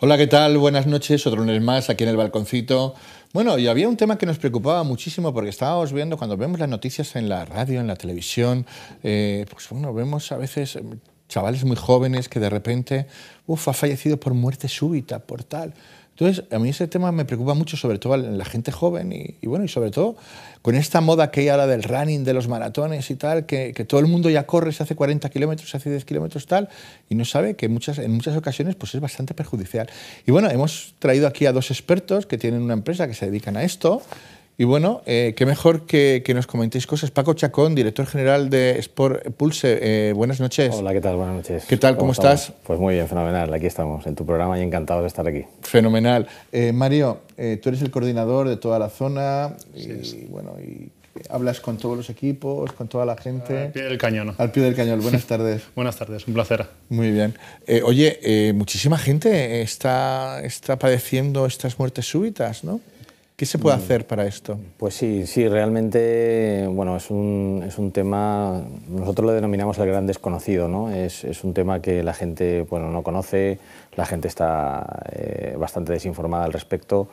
Hola, ¿qué tal? Buenas noches, otro lunes más aquí en el balconcito. Bueno, y había un tema que nos preocupaba muchísimo porque estábamos viendo, cuando vemos las noticias en la radio, en la televisión, eh, pues bueno, vemos a veces eh, chavales muy jóvenes que de repente, uff, ha fallecido por muerte súbita, por tal. Entonces, a mí ese tema me preocupa mucho, sobre todo en la gente joven y, bueno, y sobre todo con esta moda que hay ahora del running, de los maratones y tal, que, todo el mundo ya corre, se hace 40 kilómetros, se hace 10 kilómetros tal, y no sabe que muchas, en muchas ocasiones pues es bastante perjudicial. Y bueno, hemos traído aquí a dos expertos que tienen una empresa que se dedican a esto y bueno, eh, qué mejor que, nos comentéis cosas. Paco Chacón, director general de Sport Pulse, eh, buenas noches. Hola, ¿qué tal? Buenas noches. ¿Qué tal? ¿Cómo, estás? Pues muy bien, fenomenal. Aquí estamos, en tu programa y encantados de estar aquí. Fenomenal. Eh, Mario, tú eres el coordinador de toda la zona y, bueno, y hablas con todos los equipos, con toda la gente. Al pie del cañón. Al pie del cañón. Buenas tardes. Buenas tardes, un placer. Muy bien. oye, muchísima gente está, está padeciendo estas muertes súbitas, ¿no? ¿Qué se puede mm. hacer para esto? Pues sí, sí, realmente bueno, es, un, es un tema, nosotros lo denominamos el gran desconocido, ¿no? es, un tema que la gente bueno, no conoce, la gente está eh, bastante desinformada al respecto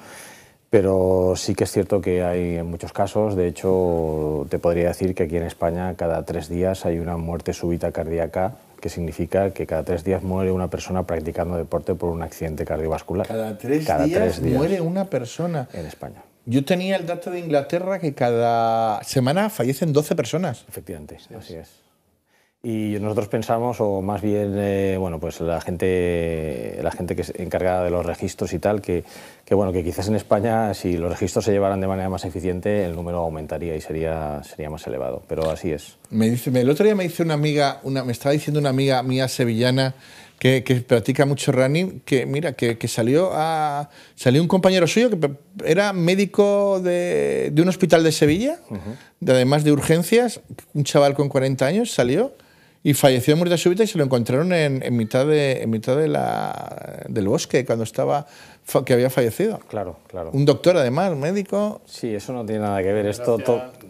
pero sí que es cierto que hay en muchos casos. De hecho, te podría decir que aquí en España cada tres días hay una muerte súbita cardíaca, que significa que cada tres días muere una persona practicando deporte por un accidente cardiovascular. Cada tres, días muere una persona. En España. Yo tenía el dato de Inglaterra que cada semana fallecen 12 personas. Efectivamente, así es. Y nosotros pensamos, o más bien, eh, bueno, pues la gente, la gente que es encargada de los registros y tal, que, que, bueno, que quizás en España, si los registros se llevaran de manera más eficiente, el número aumentaría y sería, sería más elevado. Pero así es. Me dice, el otro día me dice una amiga, una, me estaba diciendo una amiga mía sevillana que, que practica mucho running, que mira, que, que, salió a. salió un compañero suyo que era médico de, de un hospital de Sevilla, de, además de urgencias, un chaval con 40 años salió y falleció de muerte súbita y se lo encontraron en, mitad, de, mitad del bosque, cuando estaba que había fallecido. Claro, claro. Un doctor, además, médico. Sí, eso no tiene nada que ver. Esto,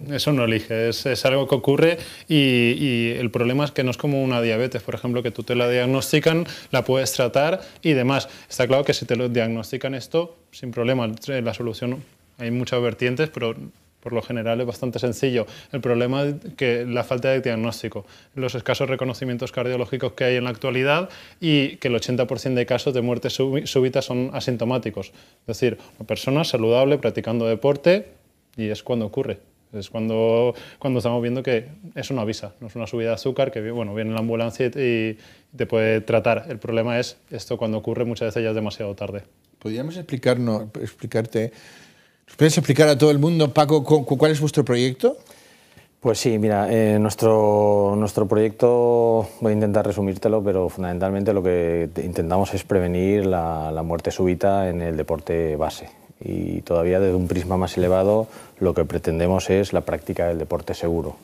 Eso no elige, es, algo que ocurre y, y, el problema es que no es como una diabetes, por ejemplo, que tú te la diagnostican, la puedes tratar y demás. Está claro que si te lo diagnostican esto, sin problema, la solución, hay muchas vertientes, pero por lo general es bastante sencillo. El problema es que la falta de diagnóstico, los escasos reconocimientos cardiológicos que hay en la actualidad y que el 80% de casos de muerte súbita son asintomáticos. Es decir, una persona saludable practicando deporte y es cuando ocurre. Es cuando, cuando estamos viendo que es una avisa, no es una subida de azúcar, que bueno, viene la ambulancia y te puede tratar. El problema es esto cuando ocurre muchas veces ya es demasiado tarde. ¿Podríamos explicarte ¿Puedes explicar a todo el mundo, Paco, cuál es vuestro proyecto? Pues sí, mira, eh, nuestro, nuestro proyecto, voy a intentar resumírtelo, pero fundamentalmente lo que intentamos es prevenir la, muerte súbita en el deporte base. Y todavía desde un prisma más elevado lo que pretendemos es la práctica del deporte seguro,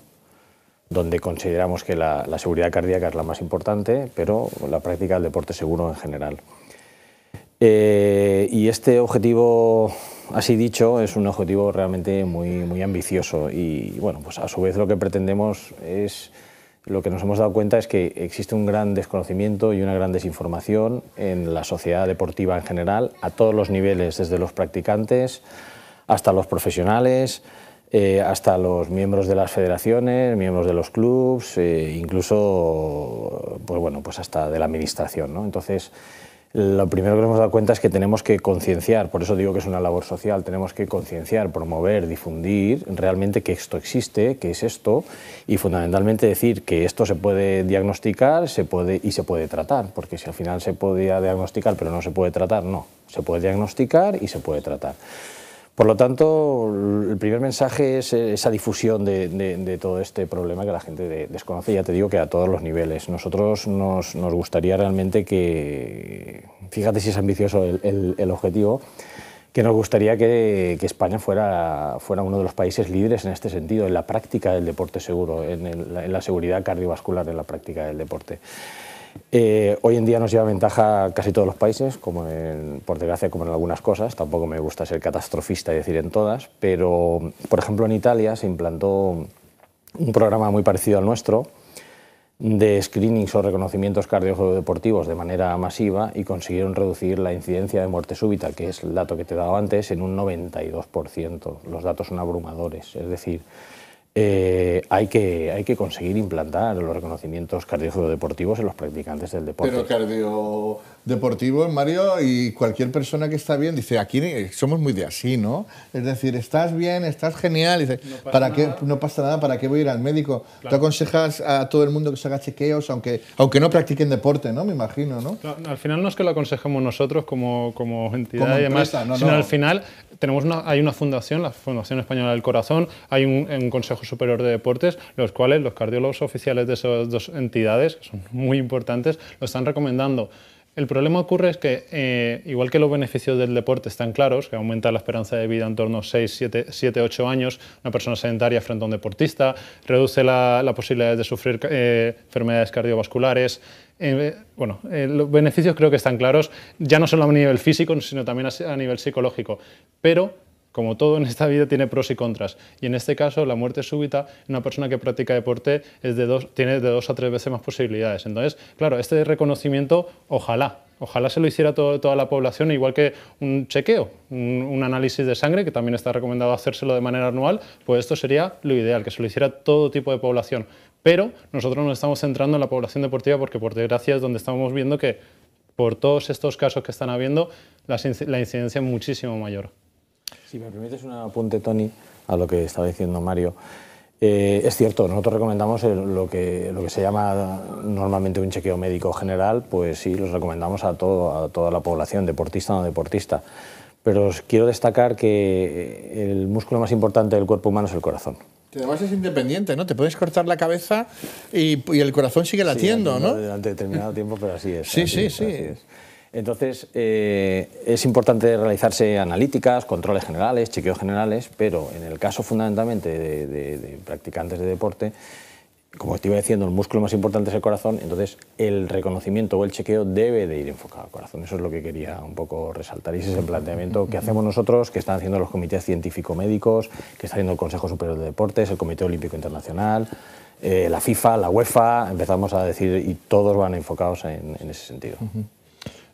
donde consideramos que la, seguridad cardíaca es la más importante, pero la práctica del deporte seguro en general. Eh, y este objetivo así dicho, es un objetivo realmente muy, muy ambicioso y, bueno, pues a su vez lo que pretendemos es lo que nos hemos dado cuenta es que existe un gran desconocimiento y una gran desinformación en la sociedad deportiva en general, a todos los niveles, desde los practicantes hasta los profesionales, eh, hasta los miembros de las federaciones, miembros de los clubes, eh, incluso pues bueno, pues hasta de la administración. ¿no? Entonces, lo primero que nos hemos dado cuenta es que tenemos que concienciar, por eso digo que es una labor social, tenemos que concienciar, promover, difundir realmente que esto existe, que es esto, y fundamentalmente decir que esto se puede diagnosticar se puede, y se puede tratar, porque si al final se podía diagnosticar pero no se puede tratar, no, se puede diagnosticar y se puede tratar. Por lo tanto, el primer mensaje es eh, esa difusión de, todo este problema que la gente desconoce, ya te digo que a todos los niveles. Nosotros nos, gustaría realmente que, fíjate si es ambicioso el, objetivo, que nos gustaría que, España fuera, uno de los países líderes en este sentido, en la práctica del deporte seguro, en la seguridad cardiovascular en la práctica del deporte. Eh, hoy en día nos lleva ventaja casi todos los países, como en, por desgracia como en algunas cosas, tampoco me gusta ser catastrofista y decir en todas, pero por ejemplo en Italia se implantó un programa muy parecido al nuestro de screenings o reconocimientos cardio-deportivos de manera masiva y consiguieron reducir la incidencia de muerte súbita, que es el dato que te he dado antes, en un 92%. Los datos son abrumadores, es decir, eh, hay, que, hay que conseguir implantar los reconocimientos deportivos en los practicantes del deporte. Pero cardio deportivo, Mario, y cualquier persona que está bien dice, aquí somos muy de así, ¿no? Es decir, estás bien, estás genial, dice, ¿para qué no pasa nada? ¿Para qué voy a ir al médico? Te Tú aconsejas a todo el mundo que se haga chequeos, aunque, aunque no practiquen deporte, ¿no? Me imagino, ¿no? al final no es que lo aconsejemos nosotros como, entidad y demás, sino al final tenemos una, hay una fundación, la Fundación Española del Corazón, hay un, un Consejo Superior de Deportes, los cuales los cardiólogos oficiales de esas dos entidades, que son muy importantes, lo están recomendando. El problema ocurre es que, eh, igual que los beneficios del deporte están claros, que aumenta la esperanza de vida en torno a 6, 7, 7 8 años, una persona sedentaria frente a un deportista, reduce la, posibilidad de sufrir eh, enfermedades cardiovasculares, eh, bueno, los beneficios creo que están claros, ya no solo a nivel físico, sino también a, a nivel psicológico. Pero como todo en esta vida tiene pros y contras, y en este caso la muerte súbita en una persona que practica deporte es de tiene de dos a tres veces más posibilidades. Entonces, claro, este reconocimiento, ojalá, ojalá se lo hiciera toda la población, igual que un chequeo, un, análisis de sangre, que también está recomendado hacérselo de manera anual, pues esto sería lo ideal, que se lo hiciera todo tipo de población. Pero nosotros nos estamos centrando en la población deportiva porque por desgracia es donde estamos viendo que por todos estos casos que están habiendo, la, la incidencia es muchísimo mayor. Si me permites un apunte, Tony, a lo que estaba diciendo Mario. Eh, es cierto, nosotros recomendamos lo, que, lo que se llama normalmente un chequeo médico general, pues sí, los recomendamos a, todo, a toda la población, deportista o no deportista. Pero os quiero destacar que el músculo más importante del cuerpo humano es el corazón. Que además es independiente, ¿no? Te puedes cortar la cabeza y, el corazón sigue latiendo, sí, ¿no? Durante determinado tiempo, pero así es. Sí, sí, sí. Entonces, eh, es importante realizarse analíticas, controles generales, chequeos generales, pero en el caso fundamentalmente de, practicantes de deporte, como te iba diciendo, el músculo más importante es el corazón, entonces el reconocimiento o el chequeo debe de ir enfocado al corazón. Eso es lo que quería un poco resaltar y ese es el planteamiento que hacemos nosotros, que están haciendo los comités científico-médicos, que está haciendo el Consejo Superior de Deportes, el Comité Olímpico Internacional, eh, la FIFA, la UEFA, empezamos a decir y todos van enfocados en, ese sentido.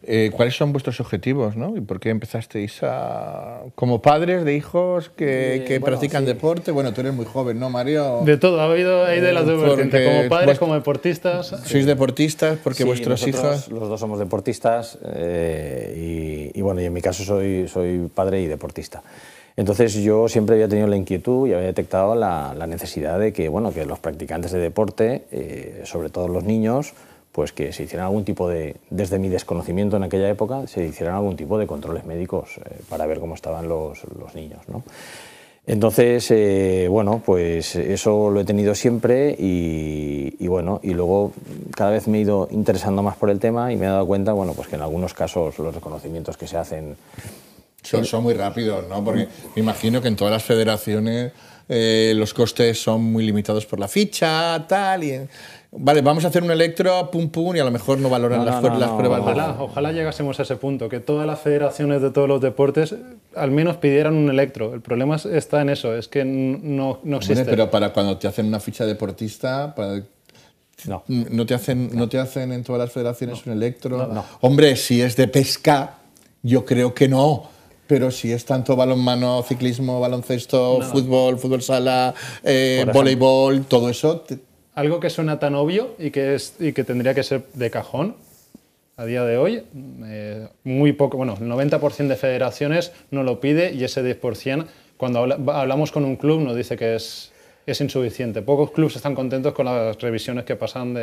Eh, ¿Cuáles son vuestros objetivos? ¿no? ¿Y por qué empezasteis a... como padres de hijos que, eh, practican deporte? Bueno, tú eres muy joven, ¿no, Mario? De todo, ha habido ahí de las dos como padres, como deportistas. Sois deportistas porque vuestros hijos... Los dos somos deportistas eh, y, bueno, y en mi caso soy, soy padre y deportista. Entonces yo siempre había tenido la inquietud y había detectado la, la necesidad de que, bueno, que los practicantes de deporte, sobre todo los niños, pues que se hicieran algún tipo de, desde mi desconocimiento en aquella época, se hicieran algún tipo de controles médicos eh, para ver cómo estaban los, los niños. ¿no? Entonces, eh, bueno, pues eso lo he tenido siempre y, bueno, y luego cada vez me he ido interesando más por el tema y me he dado cuenta, bueno, pues que en algunos casos los reconocimientos que se hacen... Son, son muy rápidos, ¿no? Porque me imagino que en todas las federaciones eh, los costes son muy limitados por la ficha, tal, y vale, vamos a hacer un electro, pum, pum, y a lo mejor no valoran las, pruebas. Ojalá, ojalá llegásemos a ese punto, que todas las federaciones de todos los deportes eh, al menos pidieran un electro. El problema está en eso, es que no, existe. pero para cuando te hacen una ficha deportista, para no. No te hacen, no. te hacen en todas las federaciones un electro. Hombre, si es de pesca, yo creo que no. Pero si es tanto balonmano, ciclismo, baloncesto, fútbol, fútbol sala, eh, voleibol, todo eso, algo que suena tan obvio y que, es, y que tendría que ser de cajón a día de hoy, eh, muy poco, bueno, el 90% de federaciones no lo pide y ese 10%, cuando hablamos con un club, nos dice que es, insuficiente. Pocos clubes están contentos con las revisiones que pasan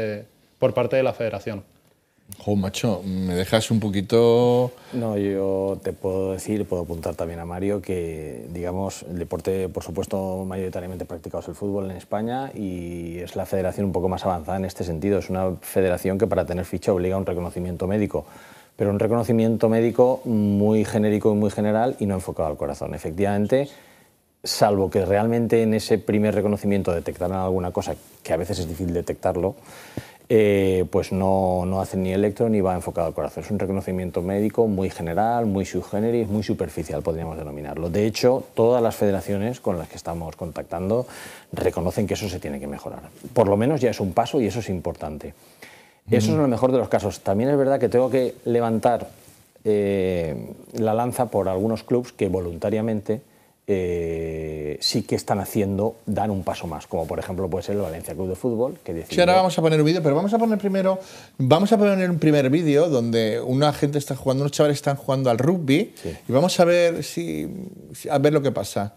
por parte de la federación. Jo, macho, me dejas un poquito... No, yo te puedo decir, puedo apuntar también a Mario, que, digamos, el deporte, por supuesto, mayoritariamente practicado es el fútbol en España y es la federación un poco más avanzada en este sentido. Es una federación que para tener ficha obliga a un reconocimiento médico, pero un reconocimiento médico muy genérico y muy general y no enfocado al corazón. Efectivamente, salvo que realmente en ese primer reconocimiento detectaran alguna cosa, que a veces es difícil detectarlo, eh, pues no, no, hace ni electro ni va enfocado al corazón. Es un reconocimiento médico muy general, muy sui muy superficial, podríamos denominarlo. De hecho, todas las federaciones con las que estamos contactando reconocen que eso se tiene que mejorar. Por lo menos ya es un paso y eso es importante. Eso es lo mejor de los casos. También es verdad que tengo que levantar eh, la lanza por algunos clubes que voluntariamente eh, sí que están haciendo, dan un paso más, como por ejemplo puede ser el Valencia Club de Fútbol. Que Sí, ahora vamos a poner un vídeo, pero vamos a poner primero, vamos a poner un primer vídeo donde una gente está jugando, unos chavales están jugando al rugby y vamos a ver si, a ver lo que pasa.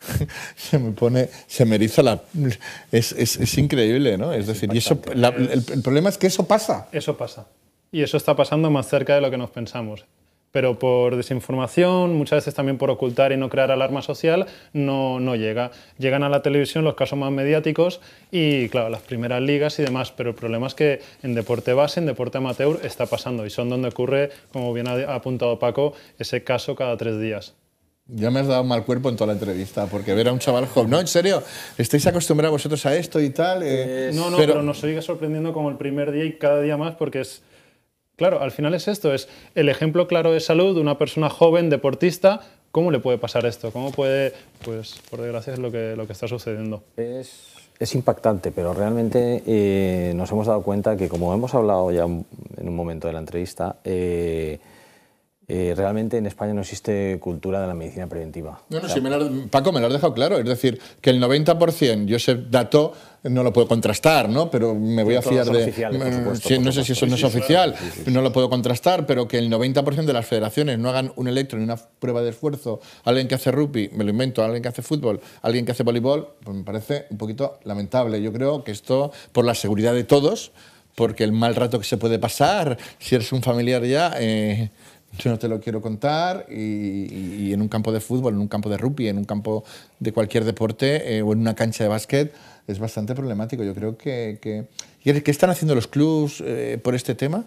se me pone, se me eriza la... Es, es, es increíble, ¿no? Es, decir, y eso, el, problema es que eso pasa. Eso pasa. Y eso está pasando más cerca de lo que nos pensamos. Pero por desinformación, muchas veces también por ocultar y no crear alarma social, no, no llega. Llegan a la televisión los casos más mediáticos y, claro, las primeras ligas y demás, pero el problema es que en deporte base, en deporte amateur, está pasando y son donde ocurre, como bien ha apuntado Paco, ese caso cada tres días. Ya me has dado mal cuerpo en toda la entrevista, porque ver a un chaval joven. No, en serio, estáis acostumbrados vosotros a esto y tal. Eh, eh, no, no, pero... nos sigue sorprendiendo como el primer día y cada día más, porque es. Claro, al final es esto: es el ejemplo claro de salud de una persona joven, deportista. ¿Cómo le puede pasar esto? ¿Cómo puede.? Pues, por desgracia, es lo que, lo que está sucediendo. Es, es impactante, pero realmente eh, nos hemos dado cuenta que, como hemos hablado ya en un momento de la entrevista, eh, realmente en España no existe cultura de la medicina preventiva. No, no, Paco, me lo has dejado claro. Es decir, que el 90%, yo ese dato no lo puedo contrastar, ¿no? Pero me voy a fiar de... Mm, no sé si eso no es oficial, no lo puedo contrastar, pero que el 90% de las federaciones no hagan un electro ni una prueba de esfuerzo, alguien que hace rugby, me lo invento, alguien que hace fútbol, alguien que hace voleibol, pues me parece un poquito lamentable. Yo creo que esto, por la seguridad de todos, porque el mal rato que se puede pasar, si eres un familiar ya... Eh, yo no te lo quiero contar y, en un campo de fútbol, en un campo de rugby, en un campo de cualquier deporte eh, o en una cancha de básquet es bastante problemático. Yo creo que... que... ¿Qué están haciendo los clubs eh, por este tema?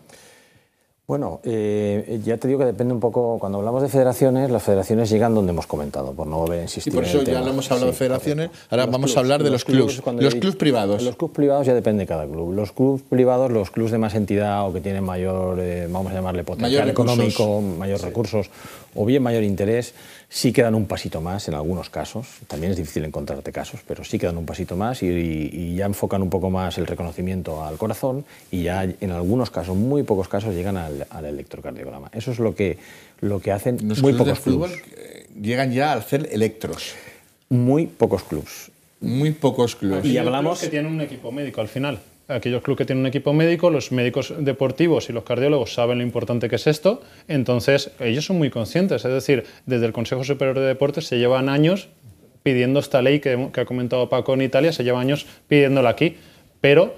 Bueno, eh, ya te digo que depende un poco, cuando hablamos de federaciones, las federaciones llegan donde hemos comentado, por no volver a insistir. Y por eso ya no hemos hablado de federaciones, ahora vamos a hablar de los, clubes. los clubes privados. Los clubes privados ya depende de cada club. Los clubes privados, los clubes de más entidad o que tienen mayor, eh, vamos a llamarle potencial económico, mayores mayor recursos, o bien mayor interés, sí quedan un pasito más en algunos casos, también es difícil encontrarte casos, pero sí quedan un pasito más y, ya enfocan un poco más el reconocimiento al corazón y ya en algunos casos, muy pocos casos, llegan al, electrocardiograma. Eso es lo que, lo que hacen muy pocos clubes. Eh, llegan ya a hacer electros. Muy pocos clubes. Muy pocos clubes. Y hablamos... Que tienen un equipo médico al final aquellos clubes que tienen un equipo médico, los médicos deportivos y los cardiólogos saben lo importante que es esto, entonces ellos son muy conscientes, es decir, desde el Consejo Superior de Deportes se llevan años pidiendo esta ley que, ha comentado Paco en Italia, se lleva años pidiéndola aquí, pero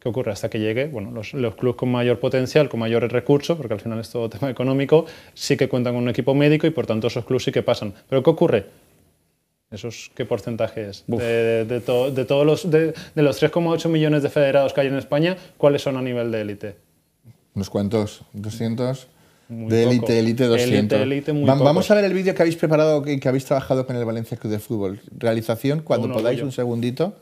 ¿qué ocurre? Hasta que llegue, bueno, los, los clubes con mayor potencial, con mayores recursos, porque al final es todo tema económico, sí que cuentan con un equipo médico y por tanto esos clubes sí que pasan. Pero ¿qué ocurre? qué porcentaje es? De, de, todos los, de, los 3,8 millones de federados que hay en España, ¿cuáles son a nivel de élite? ¿Unos cuantos? ¿200? de élite, élite 200. vamos a ver el vídeo que habéis preparado y que, habéis trabajado con el Valencia Club de Fútbol. Realización, cuando podáis, un segundito.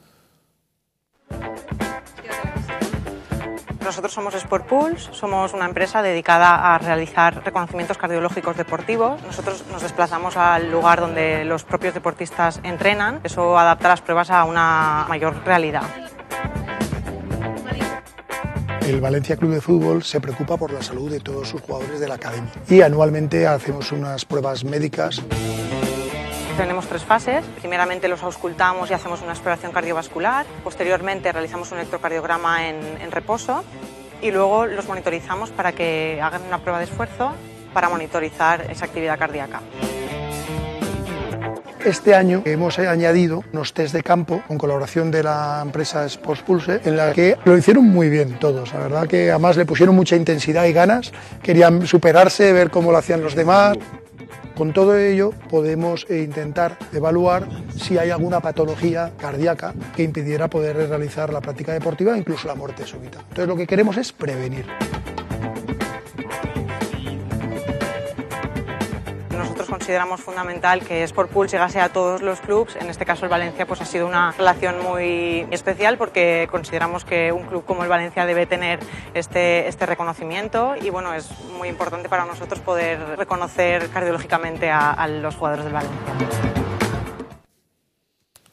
Nosotros somos Sport Pools, somos una empresa dedicada a realizar reconocimientos cardiológicos deportivos. Nosotros nos desplazamos al lugar donde los propios deportistas entrenan. Eso adapta las pruebas a una mayor realidad. El Valencia Club de Fútbol se preocupa por la salud de todos sus jugadores de la academia y anualmente hacemos unas pruebas médicas. Tenemos tres fases. Primeramente los auscultamos y hacemos una exploración cardiovascular. Posteriormente realizamos un electrocardiograma en, reposo y luego los monitorizamos para que hagan una prueba de esfuerzo para monitorizar esa actividad cardíaca. Este año hemos añadido unos test de campo con colaboración de la empresa Sports Pulse, en la que lo hicieron muy bien todos. La verdad que además le pusieron mucha intensidad y ganas, querían superarse, ver cómo lo hacían los demás. Con todo ello podemos eh, intentar evaluar si hay alguna patología cardíaca que impidiera poder realizar la práctica deportiva, incluso la muerte súbita. Entonces lo que queremos es prevenir. consideramos fundamental que Sport Pool llegase a todos los clubes. En este caso el Valencia pues ha sido una relación muy especial porque consideramos que un club como el Valencia debe tener este, este reconocimiento y bueno, es muy importante para nosotros poder reconocer cardiológicamente a, los jugadores del Valencia.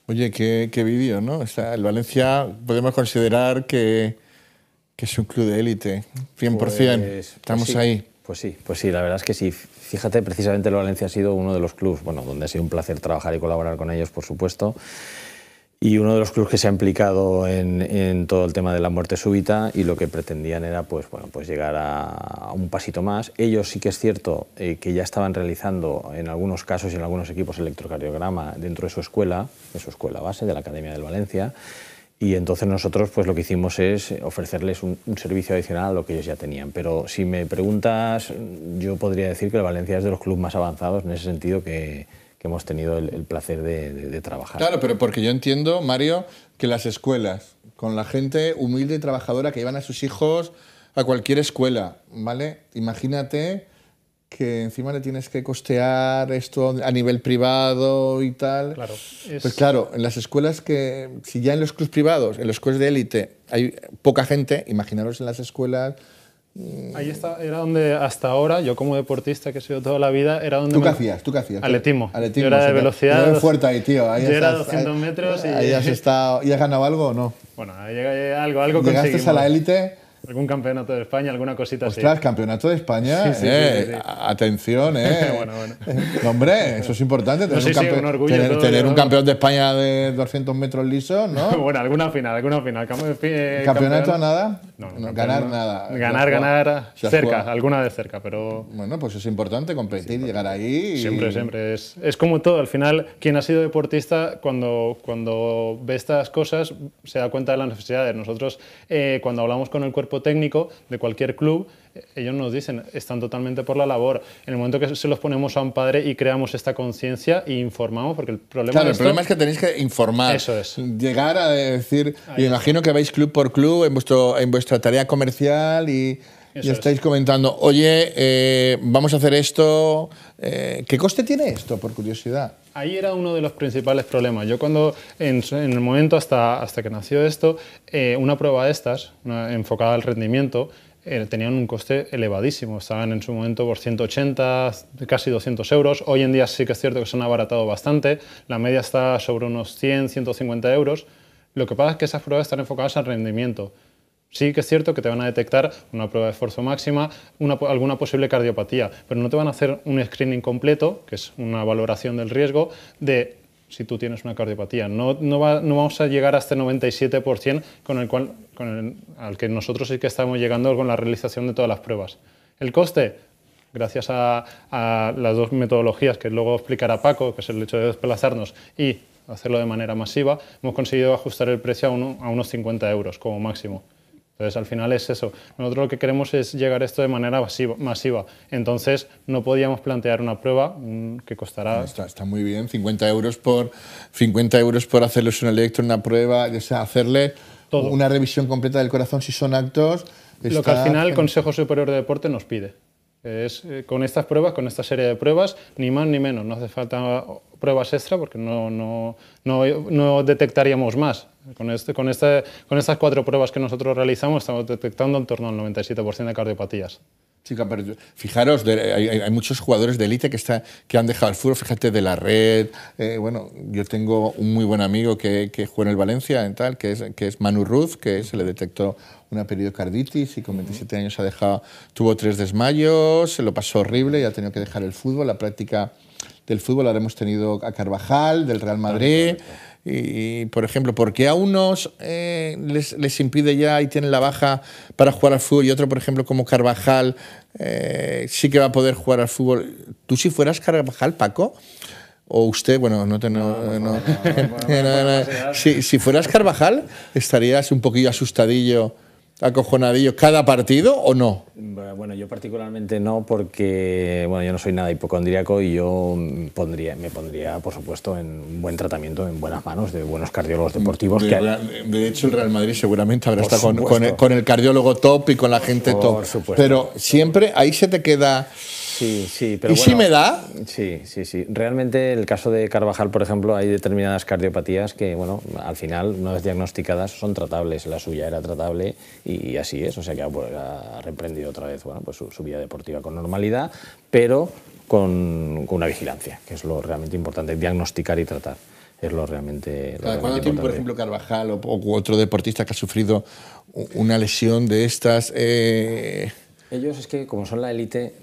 Oye, qué, qué vídeo, ¿no? el Valencia podemos considerar que, que es un club de élite, 100%. Pues, pues Estamos ahí. Pues sí, pues sí, la verdad es que sí fíjate, precisamente el Valencia ha sido uno de los clubes, bueno, donde ha sido un placer trabajar y colaborar con ellos, por supuesto, y uno de los clubes que se ha implicado en, todo el tema de la muerte súbita y lo que pretendían era pues, bueno, pues llegar a, un pasito más. Ellos sí que es cierto eh, que ya estaban realizando en algunos casos y en algunos equipos electrocardiograma dentro de su escuela, de su escuela base, de la Academia del Valencia, y entonces nosotros pues lo que hicimos es ofrecerles un, servicio adicional a lo que ellos ya tenían. Pero si me preguntas, yo podría decir que la Valencia es de los clubes más avanzados en ese sentido que, hemos tenido el, placer de, de trabajar. Claro, pero porque yo entiendo, Mario, que las escuelas, con la gente humilde y trabajadora que llevan a sus hijos a cualquier escuela, ¿vale? Imagínate que encima le tienes que costear esto a nivel privado y tal. Claro, Pues claro, en las escuelas que, si ya en los clubes privados, en los clubes de élite, hay poca gente, imaginaros en las escuelas... Mm. Ahí está, era donde hasta ahora, yo como deportista que he sido toda la vida, era donde... ¿Tú qué hacías? ¿Tú qué hacías? Yo era de velocidad. Yo fuerte ahí, tío. Ahí yo estás, era 200 metros y... Ahí has estado... ¿Y has ganado algo o no? Bueno, ahí algo, algo ¿Llegaste a la élite? algún campeonato de España, alguna cosita así. Ostras, campeonato de España. Eh, atención, ¿eh? bueno, bueno. hombre, eso es importante. Tener, un, orgullo tener, un campeón de España de 200 metros lisos, ¿no? bueno, alguna final, alguna final. Eh, ¿Campeonato a nada? No, ganar nada. Ganar, ganar cerca, alguna de cerca, pero. Bueno, pues es importante competir, llegar ahí. Siempre, siempre. Es, como todo. Al final, quien ha sido deportista, cuando, cuando ve estas cosas, se da cuenta de las necesidades. Nosotros, eh, cuando hablamos con el cuerpo técnico de cualquier club, eh, ellos nos dicen, están totalmente por la labor. En el momento que se los ponemos a un padre y creamos esta conciencia e informamos, porque el problema, el problema es que tenéis que informar. Llegar a decir, imagino que vais club por club en, vuestro, en vuestra tarea comercial y y estáis comentando, oye, eh, vamos a hacer esto. Eh, ¿Qué coste tiene esto, por curiosidad? Ahí era uno de los principales problemas. Yo cuando, en, el momento hasta, hasta que nació esto, eh, una prueba de estas, enfocada al rendimiento, tenían un coste elevadísimo. Estaban en su momento por 180, casi 200 euros. Hoy en día sí que es cierto que se han abaratado bastante. La media está sobre unos 100, 150 euros. Lo que pasa es que esas pruebas están enfocadas al rendimiento. Sí que es cierto que te van a detectar una prueba de esfuerzo máxima, alguna posible cardiopatía, pero no te van a hacer un screening completo, que es una valoración del riesgo, de si tú tienes una cardiopatía. No, no, vamos a llegar a este 97% con el cual, al que nosotros sí que estamos llegando con la realización de todas las pruebas. El coste, gracias a, las dos metodologías que luego explicará Paco, que es el hecho de desplazarnos y hacerlo de manera masiva, hemos conseguido ajustar el precio a unos 50 euros como máximo. Entonces, al final es eso. Nosotros lo que queremos es llegar a esto de manera masiva. Entonces, no podíamos plantear una prueba mm, que costará. Está, muy bien, 50 euros, por, 50 euros por hacerles un electro, una prueba, hacerle una revisión completa del corazón si son actos. Lo que al final el Consejo Superior de Deporte nos pide. Eh, con estas pruebas, con esta serie de pruebas, ni más ni menos. No hace falta pruebas extra porque no, detectaríamos más. Con, este, con estas cuatro pruebas que nosotros realizamos estamos detectando en torno al 97% de cardiopatías. Sí, pero fijaros, hay, muchos jugadores de élite que, que han dejado el fútbol, fíjate, de la red. Eh, bueno, yo tengo un muy buen amigo que, que juega en el Valencia, en tal, que es, es Manu Ruz, que se le detectó una periodocarditis y con 27 años ha dejado, tuvo tres desmayos, se lo pasó horrible y ha tenido que dejar el fútbol, la práctica del fútbol. la hemos tenido a Carvajal, del Real Madrid. Y, por ejemplo, ¿por qué a unos les, impide ya y tienen la baja para jugar al fútbol y otro, por ejemplo, como Carvajal, sí que va a poder jugar al fútbol? ¿Tú si fueras Carvajal, Paco? O usted, bueno, no Si fueras Carvajal, estarías un poquillo asustadillo acojonadillos cada partido o no? Bueno, yo particularmente no, porque bueno, yo no soy nada hipocondríaco y yo pondría, me pondría, por supuesto, en buen tratamiento, en buenas manos de buenos cardiólogos deportivos. De, que de hecho, el Real Madrid seguramente habrá estado con, el, cardiólogo top y con la gente top. Pero siempre ahí se te queda Sí, sí, pero ¿Y si me da? Sí, sí, sí. Realmente el caso de Carvajal, por ejemplo, hay determinadas cardiopatías que, bueno, al final, no es diagnosticadas, son tratables. La suya era tratable y, así es. O sea que ha, reprendido otra vez bueno, pues su, vida deportiva con normalidad, pero con, una vigilancia, que es lo realmente importante, diagnosticar y tratar. Es lo realmente. cuando ¿Cuánto por ejemplo, Carvajal o, otro deportista que ha sufrido una lesión de estas? Eh, ellos es que como son la élite...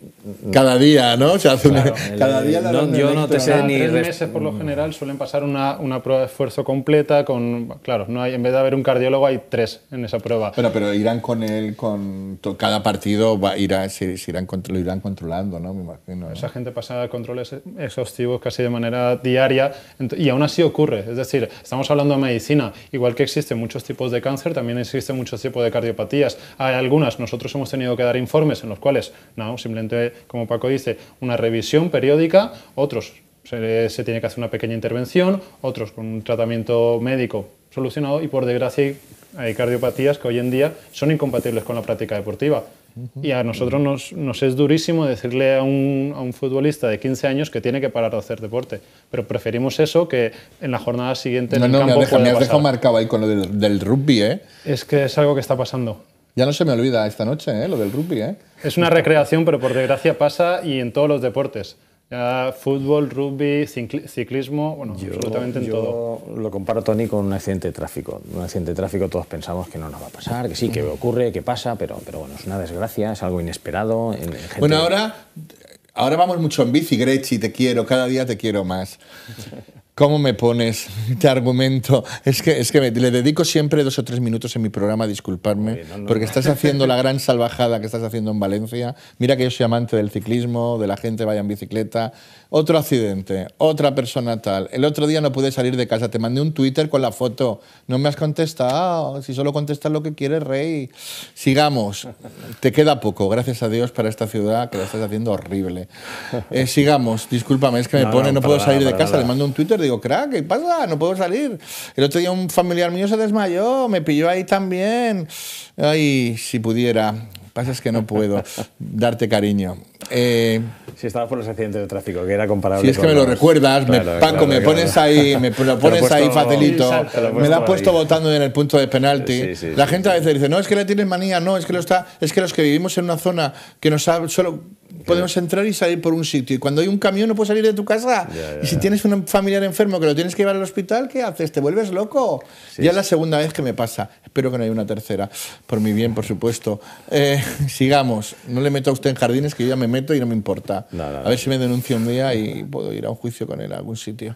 Mm, cada día, ¿no? Se hace cada día Yo no te sé ni... Tres meses por lo mm. general suelen pasar una, una, prueba de esfuerzo completa con... Claro, no hay, en vez de haber un cardiólogo hay tres en esa prueba. Pero, pero irán con él, con cada partido va, irá, se, irán, lo irán controlando, ¿no? Me imagino. Esa gente pasa controles exhaustivos casi de manera diaria y aún así ocurre. Es decir, estamos hablando de medicina. Igual que existen muchos tipos de cáncer, también existen muchos tipos de cardiopatías. Hay algunas, nosotros hemos tenido que dar informes en los cuales, no, simplemente, como Paco dice, una revisión periódica, otros se, tiene que hacer una pequeña intervención, otros con un tratamiento médico solucionado y por desgracia hay cardiopatías que hoy en día son incompatibles con la práctica deportiva. Y a nosotros nos, es durísimo decirle a un, a un, futbolista de 15 años que tiene que parar de hacer deporte, pero preferimos eso que en la jornada siguiente no, en el no, campo me, has me has dejado marcado ahí con lo del, rugby, ¿eh? Es que es algo que está pasando. Ya no se me olvida esta noche ¿eh? lo del rugby. ¿eh? Es una recreación, pero por desgracia pasa y en todos los deportes. fútbol, rugby, ciclismo, bueno, absolutamente en yo todo. Lo comparo, Tony, con un accidente de tráfico. Un accidente de tráfico todos pensamos que no nos va a pasar, que sí, que ocurre, que pasa, pero, pero bueno, es una desgracia, es algo inesperado. Bueno, ahora, ahora vamos mucho en bici, y te quiero, cada día te quiero más. ¿Cómo me pones? Te este argumento. Es que, es que le dedico siempre dos o tres minutos en mi programa a disculparme, porque estás haciendo la gran salvajada que estás haciendo en Valencia. Mira que yo soy amante del ciclismo, de la gente vaya en bicicleta, otro accidente, otra persona tal, el otro día no pude salir de casa, te mandé un Twitter con la foto, no me has contestado, si solo contestas lo que quieres, rey. Sigamos, te queda poco, gracias a Dios para esta ciudad que la estás haciendo horrible. Eh, sigamos, discúlpame, es que me pone, no, puedo salir de casa, le mando un Twitter, digo, crack, ¿qué pasa? No puedo salir. El otro día un familiar mío se desmayó, me pilló ahí también. Ay, si pudiera pasa es que no puedo darte cariño. Eh, si estaba por los accidentes de tráfico, que era comparable. Si es que me lo recuerdas, me, Paco, me pones ahí, me lo pones ahí facilito, me da puesto votando en el punto de penalti. la gente a veces dice, no, es que le tienes manía, no, es que lo está, es que los que vivimos en una zona que nos ha solo podemos entrar y salir por un sitio. Y cuando hay un camión no puedes salir de tu casa. y si tienes un familiar enfermo que lo tienes que llevar al hospital, ¿qué haces? ¿Te vuelves loco? ya es la segunda vez que me pasa. Espero que no haya una tercera. Por mi bien, por supuesto. Eh, sigamos. No le meto a usted en jardines, que yo ya me meto y no me importa. a ver si me denuncia un día y puedo ir a un juicio con él a algún sitio.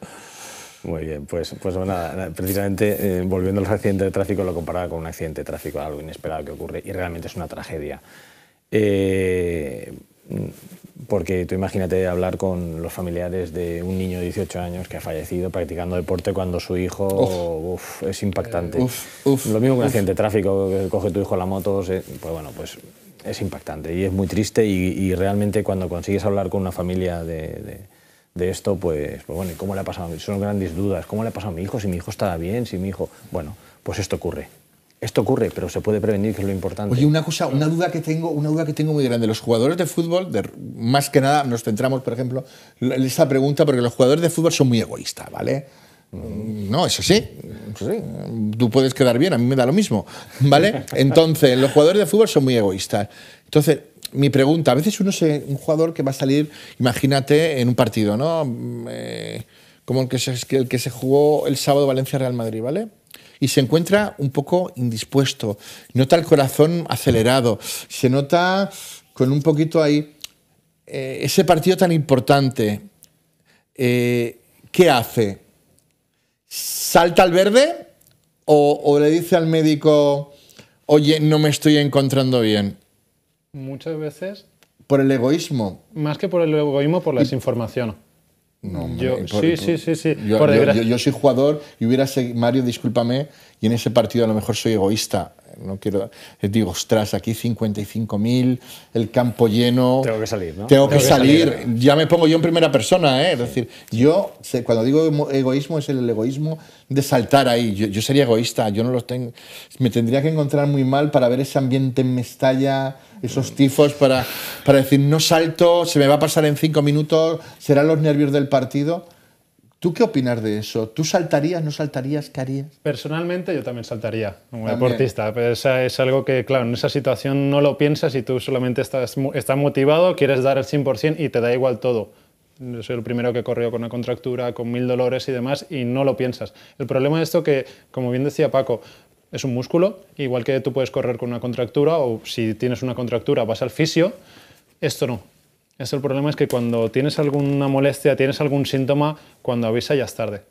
Muy bien, pues, pues nada, precisamente eh, volviendo al accidente de tráfico, lo comparaba con un accidente de tráfico, algo inesperado que ocurre y realmente es una tragedia. Eh, porque tú imagínate hablar con los familiares de un niño de 18 años que ha fallecido practicando deporte cuando su hijo es impactante. Eh, Lo mismo que un accidente de tráfico, que coge tu hijo la moto, pues bueno, pues es impactante y es muy triste y, realmente cuando consigues hablar con una familia de, esto, pues, pues bueno, ¿cómo le ha pasado? Son grandes dudas, ¿cómo le ha pasado a mi hijo? Si mi hijo estaba bien, si mi hijo... Bueno, pues esto ocurre. Esto ocurre, pero se puede prevenir, que es lo importante. Oye, una cosa, una duda que tengo, una duda que tengo muy grande. Los jugadores de fútbol, más que nada, nos centramos, por ejemplo, en esta pregunta, porque los jugadores de fútbol son muy egoístas, ¿vale? Mm, no, eso sí. Pues sí. Tú puedes quedar bien, a mí me da lo mismo, ¿vale? Entonces, los jugadores de fútbol son muy egoístas. Entonces, mi pregunta, a veces uno es un jugador que va a salir, imagínate, en un partido, ¿no? Mm, eh, como el que, se, el que se jugó el sábado Valencia-Real Madrid, ¿vale? y se encuentra un poco indispuesto. Nota el corazón acelerado, se nota con un poquito ahí eh, ese partido tan importante. Eh, ¿Qué hace? ¿Salta al verde o, o le dice al médico, oye, no me estoy encontrando bien? Muchas veces por el egoísmo. Más que por el egoísmo, por la desinformación. No, yo, sí, sí, sí, Yo, yo, soy jugador y hubiera seguido, Mario, discúlpame, y en ese partido a lo mejor soy egoísta no quiero, eh, digo, ostras, aquí 55.000, el campo lleno. Tengo que salir, ¿no? Tengo, que, salir. Ya me pongo yo en primera persona, ¿eh? Es decir, yo, cuando digo egoísmo, es el egoísmo de saltar ahí. Yo, sería egoísta, yo no los tengo. Me tendría que encontrar muy mal para ver ese ambiente en Mestalla, esos tifos, para, para decir, no salto, se me va a pasar en cinco minutos, serán los nervios del partido. ¿Tú qué opinas de eso? ¿Tú saltarías, no saltarías, qué harías? Personalmente yo también saltaría como deportista, pero es algo que, claro, en esa situación no lo piensas y tú solamente estás, motivado, quieres dar el 100% y te da igual todo. Yo soy el primero que corrió con una contractura, con mil dolores y demás, y no lo piensas. El problema de esto que, como bien decía Paco, es un músculo, igual que tú puedes correr con una contractura o si tienes una contractura vas al fisio, esto no, es el problema es que cuando tienes alguna molestia, tienes algún síntoma, cuando avisa ya es tarde.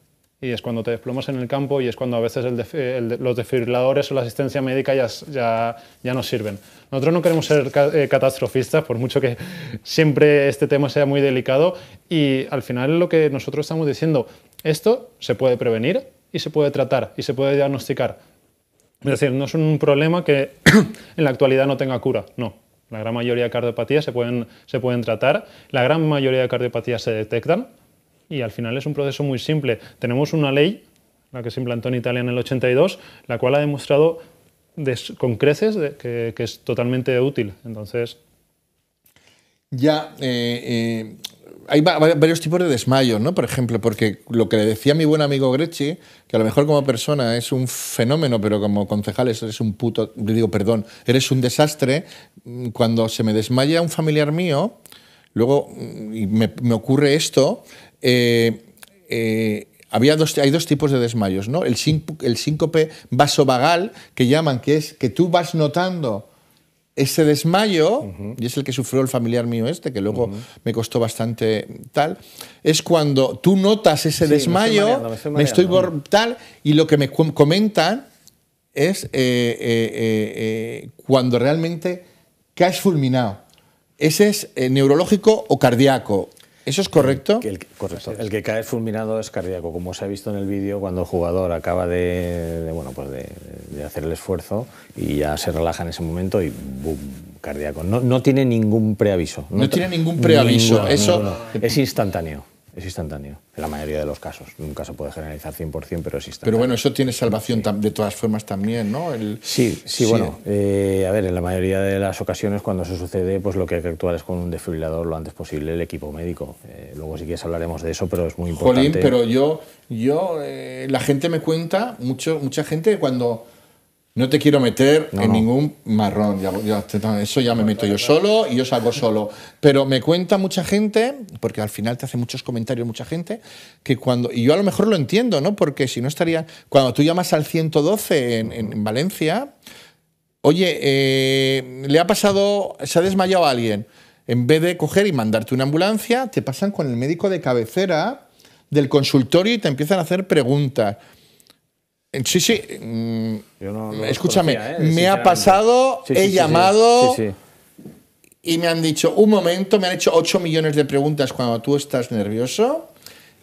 Y es cuando te desplomas en el campo y es cuando a veces los desfibriladores o la asistencia médica ya, ya, ya nos sirven. Nosotros no queremos ser eh, catastrofistas, por mucho que siempre este tema sea muy delicado. Y al final lo que nosotros estamos diciendo, esto se puede prevenir y se puede tratar y se puede diagnosticar. Es decir, no es un problema que en la actualidad no tenga cura, no. La gran mayoría de cardiopatías se pueden, se pueden tratar, la gran mayoría de cardiopatías se detectan y al final es un proceso muy simple. Tenemos una ley, la que se implantó en Italia en el 82, la cual ha demostrado con creces que, es totalmente útil. Entonces. Ya, eh, eh, hay varios tipos de desmayos, ¿no? Por ejemplo, porque lo que le decía mi buen amigo Grechi, que a lo mejor como persona es un fenómeno, pero como concejal eres un puto, le digo, perdón, eres un desastre, mm, cuando se me desmaya un familiar mío, luego mm, me, ocurre esto, eh, eh, había hay dos tipos de desmayos, ¿no? El, el síncope vasovagal, que llaman, que es que tú vas notando ese desmayo, y es el que sufrió el familiar mío este, que luego me costó bastante tal, es cuando tú notas ese desmayo, me estoy, tal, y lo que me comentan es eh, eh, eh, cuando realmente has fulminado. Ese es neurológico o cardíaco. ¿Eso es correcto? El, correcto. El que cae fulminado es cardíaco, como se ha visto en el vídeo cuando el jugador acaba de, bueno, pues de, hacer el esfuerzo y ya se relaja en ese momento y ¡bum! cardíaco. No, no tiene ningún preaviso. No, tiene ningún preaviso. Eso es instantáneo es instantáneo, en la mayoría de los casos. Nunca se puede generalizar 100%, pero es instantáneo. Pero bueno, eso tiene salvación de todas formas también, ¿no? El... Sí, sí, bueno, eh, a ver, en la mayoría de las ocasiones cuando se sucede, pues lo que hay que actuar es con un desfibrilador lo antes posible el equipo médico. Eh, luego si quieres hablaremos de eso, pero es muy importante. pero yo, yo eh, la gente me cuenta, mucho, mucha gente cuando no te quiero meter en ningún marrón. eso ya me meto yo solo y yo salgo solo. Pero me cuenta mucha gente, porque al final te hace muchos comentarios mucha gente, que cuando. Y yo a lo mejor lo entiendo, ¿no? Porque si no estaría. Cuando tú llamas al 112 en, Valencia, oye, eh, le ha pasado. Se ha desmayado alguien. En vez de coger y mandarte una ambulancia, te pasan con el médico de cabecera del consultorio y te empiezan a hacer preguntas. Eh, sí, sí. Yo no, Escúchame, me ha pasado, he llamado y me han dicho, un momento, me han hecho 8 millones de preguntas cuando tú estás nervioso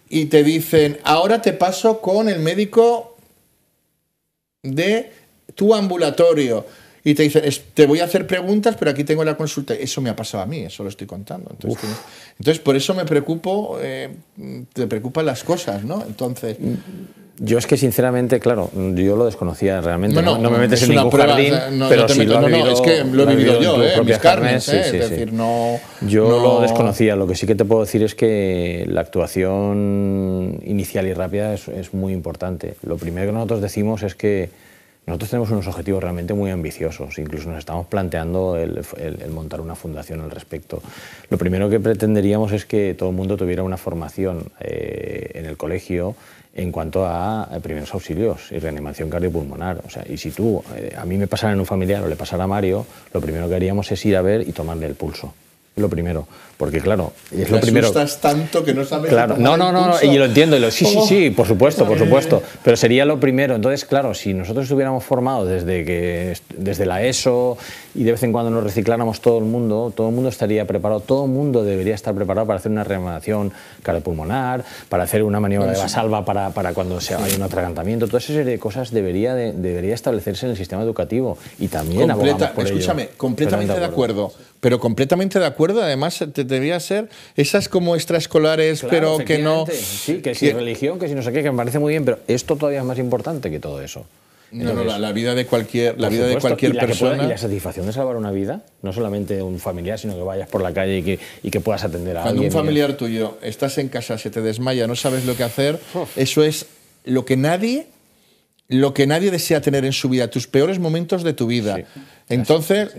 y te dicen, ahora te paso con el médico de tu ambulatorio. Y te dicen, te voy a hacer preguntas, pero aquí tengo la consulta. Eso me ha pasado a mí, eso lo estoy contando. Entonces, por eso me preocupo, eh, te preocupan las cosas, ¿no? Entonces... Yo es que sinceramente, claro, yo lo desconocía realmente. No, me metes en ningún jardín, pero es que lo he vivido, yo, eh, mis carnes, eh, es decir, no... Yo lo desconocía, lo que sí que te puedo decir es que la actuación inicial y rápida es muy importante. Lo primero que nosotros decimos es que nosotros tenemos unos objetivos realmente muy ambiciosos, incluso nos estamos planteando el, montar una fundación al respecto. Lo primero que pretenderíamos es que todo el mundo tuviera una formación eh, en el colegio en cuanto a primeros auxilios y reanimación cardiopulmonar. O sea, y si tú, eh, a mí me pasara en un familiar o le pasara a Mario, lo primero que haríamos es ir a ver y tomarle el pulso lo primero. Porque claro, es lo primero. tanto que no sabes. Claro, no, no, no, y lo entiendo. lo, sí, sí, oh. sí, por supuesto, por supuesto. Pero sería lo primero. Entonces, claro, si nosotros estuviéramos formados desde, que, desde la ESO y de vez en cuando nos recicláramos todo el mundo, todo el mundo estaría preparado, todo el mundo debería estar preparado para hacer una reanimación cardiopulmonar, para hacer una maniobra de basalva para, para cuando se, hay un atragantamiento. Toda esa serie de cosas debería, debería establecerse en el sistema educativo y también Completa, por Escúchame, completamente De acuerdo pero completamente de acuerdo. Además, te debía ser esas como extraescolares, pero que no. Sí, que si religión, que si no sé qué, que me parece muy bien, pero esto todavía es más importante que todo eso. no, no, la, vida de cualquier, la vida de cualquier persona. y la satisfacción de salvar una vida, no solamente un familiar, sino que vayas por la calle y que, y que puedas atender a alguien. Cuando un familiar tuyo estás en casa, se te desmaya, no sabes lo que hacer, eso es lo que nadie lo que nadie desea tener en su vida, tus peores momentos de tu vida. Entonces,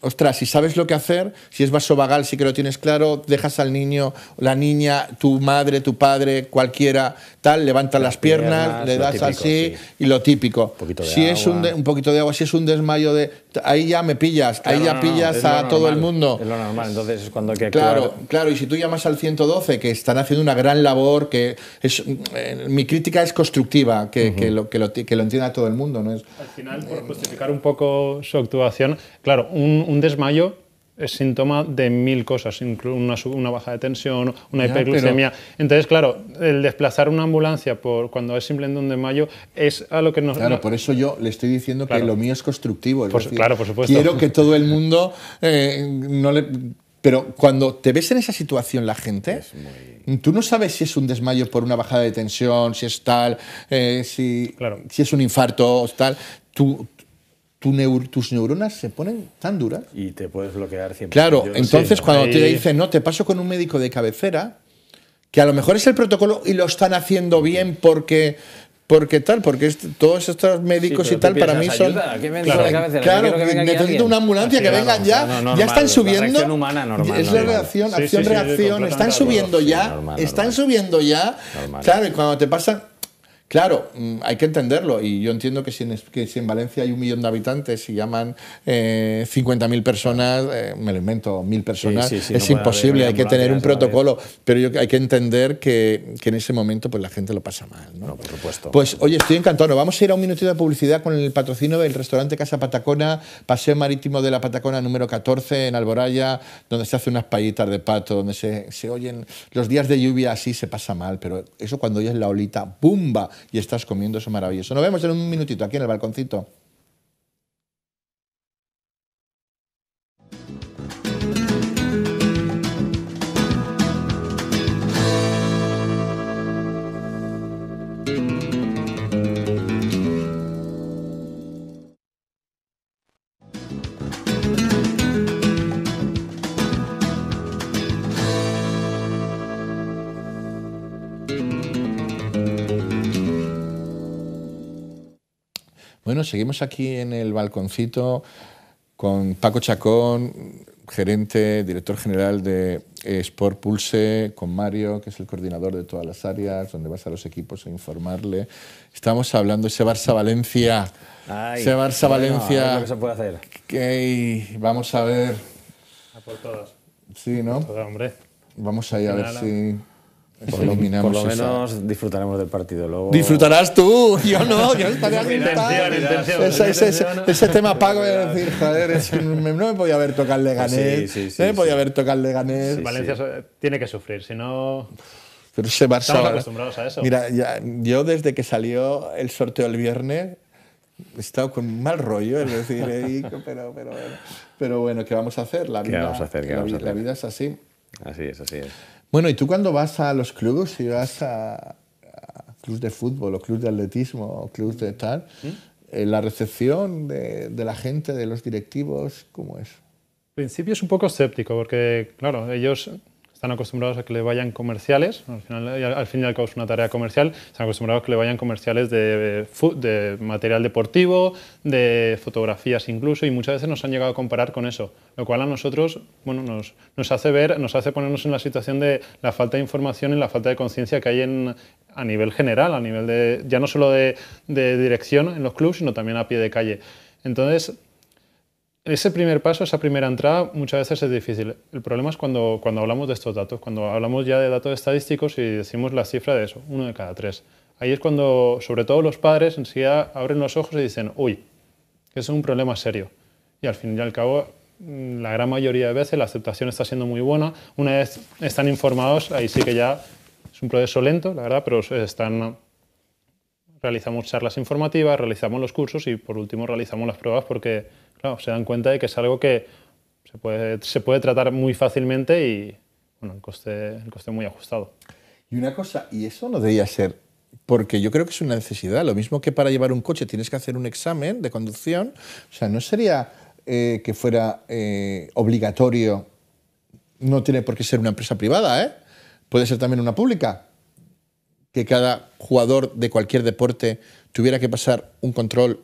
ostras, si sabes lo que hacer, si es vaso vagal, si que lo tienes claro, dejas al niño, la niña, tu madre, tu padre, cualquiera, tal, levanta las, piernas, le das así y lo típico. si es un poquito de agua, si es un desmayo de ahí ya me pillas, ahí ya pillas a todo el mundo. Es lo normal, entonces es cuando hay que Claro, claro, y si tú llamas al 112, que están haciendo una gran labor, que es eh, mi crítica es constructiva, que, lo, que, lo, entienda todo el mundo. ¿no? Es, al final, por justificar un poco su actuación, claro, un desmayo es síntoma de mil cosas, una, una baja de tensión, una hiperglicemia. Entonces, claro, el desplazar una ambulancia por cuando es simplemente un desmayo es a lo que nos... Claro, por eso yo le estoy diciendo que lo mío es constructivo. claro, por supuesto. Quiero que todo el mundo eh, no le... Pero cuando te ves en esa situación la gente, tú no sabes si es un desmayo por una bajada de tensión, si es tal, eh, si, si es un infarto o tal. Tú, tus neuronas se ponen tan duras. Y te puedes bloquear siempre. Claro, entonces cuando te dicen, no, te paso con un médico de cabecera, que a lo mejor es el protocolo y lo están haciendo bien porque porque tal, porque todos estos médicos y tal para mí son claro, de que necesito una ambulancia que vengan ya, ya están subiendo, la humana es la reacción, acción reacción, están subiendo ya, están subiendo ya, claro y cuando te pasan Claro, mm, hay que entenderlo y yo entiendo que si en, Valencia hay un millón de habitantes y llaman 50.000 eh, personas, eh, me lo invento, mil personas, es imposible, hay que tener un protocolo, pero yo, hay que entender que, en ese momento pues, la gente lo pasa mal. ¿no? por supuesto. Pues oye, estoy encantado, vamos a ir a un minutito de publicidad con el patrocinio del restaurante Casa Patacona, Paseo Marítimo de la Patacona número 14 en Alboraya, donde se hacen unas payitas de pato, donde se, se oyen los días de lluvia así se pasa mal, pero eso cuando oyes la olita, ¡bumba! y estás comiendo eso maravilloso. Nos vemos en un minutito aquí en el balconcito. Bueno, seguimos aquí en el balconcito con Paco Chacón, gerente, director general de Sport Pulse, con Mario, que es el coordinador de todas las áreas, donde vas a los equipos a informarle. Estamos hablando de ese Barça-Valencia. Ese Barça-Valencia. ¿Qué se puede hacer. Que, vamos a ver. Sí, ¿no? Por hombre. Vamos a ver si... Por lo, menos disfrutaremos del partido. Luego... Disfrutarás tú, yo no, yo estaría ese, tema pago decir, no me podía ver tocar Leganés, sí, sí, sí, no me podía ver tocar Leganés. Valencia tiene que sufrir, si no... Pero ese Barça, Estamos acostumbrados a eso. Mira, yo desde que salió el sorteo el viernes, he estado con mal rollo, es decir, pero, pero, pero, bueno, ¿qué vamos a hacer? La vida, ¿Qué vamos a hacer? la vida es así. Así es, así es. Bueno, y tú cuando vas a los clubes, si vas a, clubes de fútbol o clubes de atletismo o clubes de tal, ¿Mm? eh, la recepción de, la gente, de los directivos, ¿cómo es? En principio es un poco escéptico, porque claro, ellos están acostumbrados a que le vayan comerciales, al, final, al fin y al cabo es una tarea comercial, están acostumbrados a que le vayan comerciales de, de material deportivo, de fotografías incluso, y muchas veces nos han llegado a comparar con eso, lo cual a nosotros bueno, nos, nos hace ver, nos hace ponernos en la situación de la falta de información y la falta de conciencia que hay en, a nivel general, a nivel de, ya no solo de, dirección en los clubes, sino también a pie de calle. Entonces, ese primer paso, esa primera entrada, muchas veces es difícil. El problema es cuando, cuando hablamos de estos datos, cuando hablamos ya de datos estadísticos y decimos la cifra de eso, uno de cada tres. Ahí es cuando, sobre todo los padres, enseguida abren los ojos y dicen, uy, que es un problema serio. Y al fin y al cabo, mm, la gran mayoría de veces la aceptación está siendo muy buena. Una vez están informados, ahí sí que ya es un proceso lento, la verdad, pero están realizamos charlas informativas, realizamos los cursos y por último realizamos las pruebas porque claro, se dan cuenta de que es algo que se puede, se puede tratar muy fácilmente y bueno, el coste, el coste muy ajustado. Y una cosa, y eso no debería ser, porque yo creo que es una necesidad, lo mismo que para llevar un coche tienes que hacer un examen de conducción, o sea, no sería eh, que fuera eh, obligatorio, no tiene por qué ser una empresa privada, ¿eh? puede ser también una pública, que cada jugador de cualquier deporte tuviera que pasar un control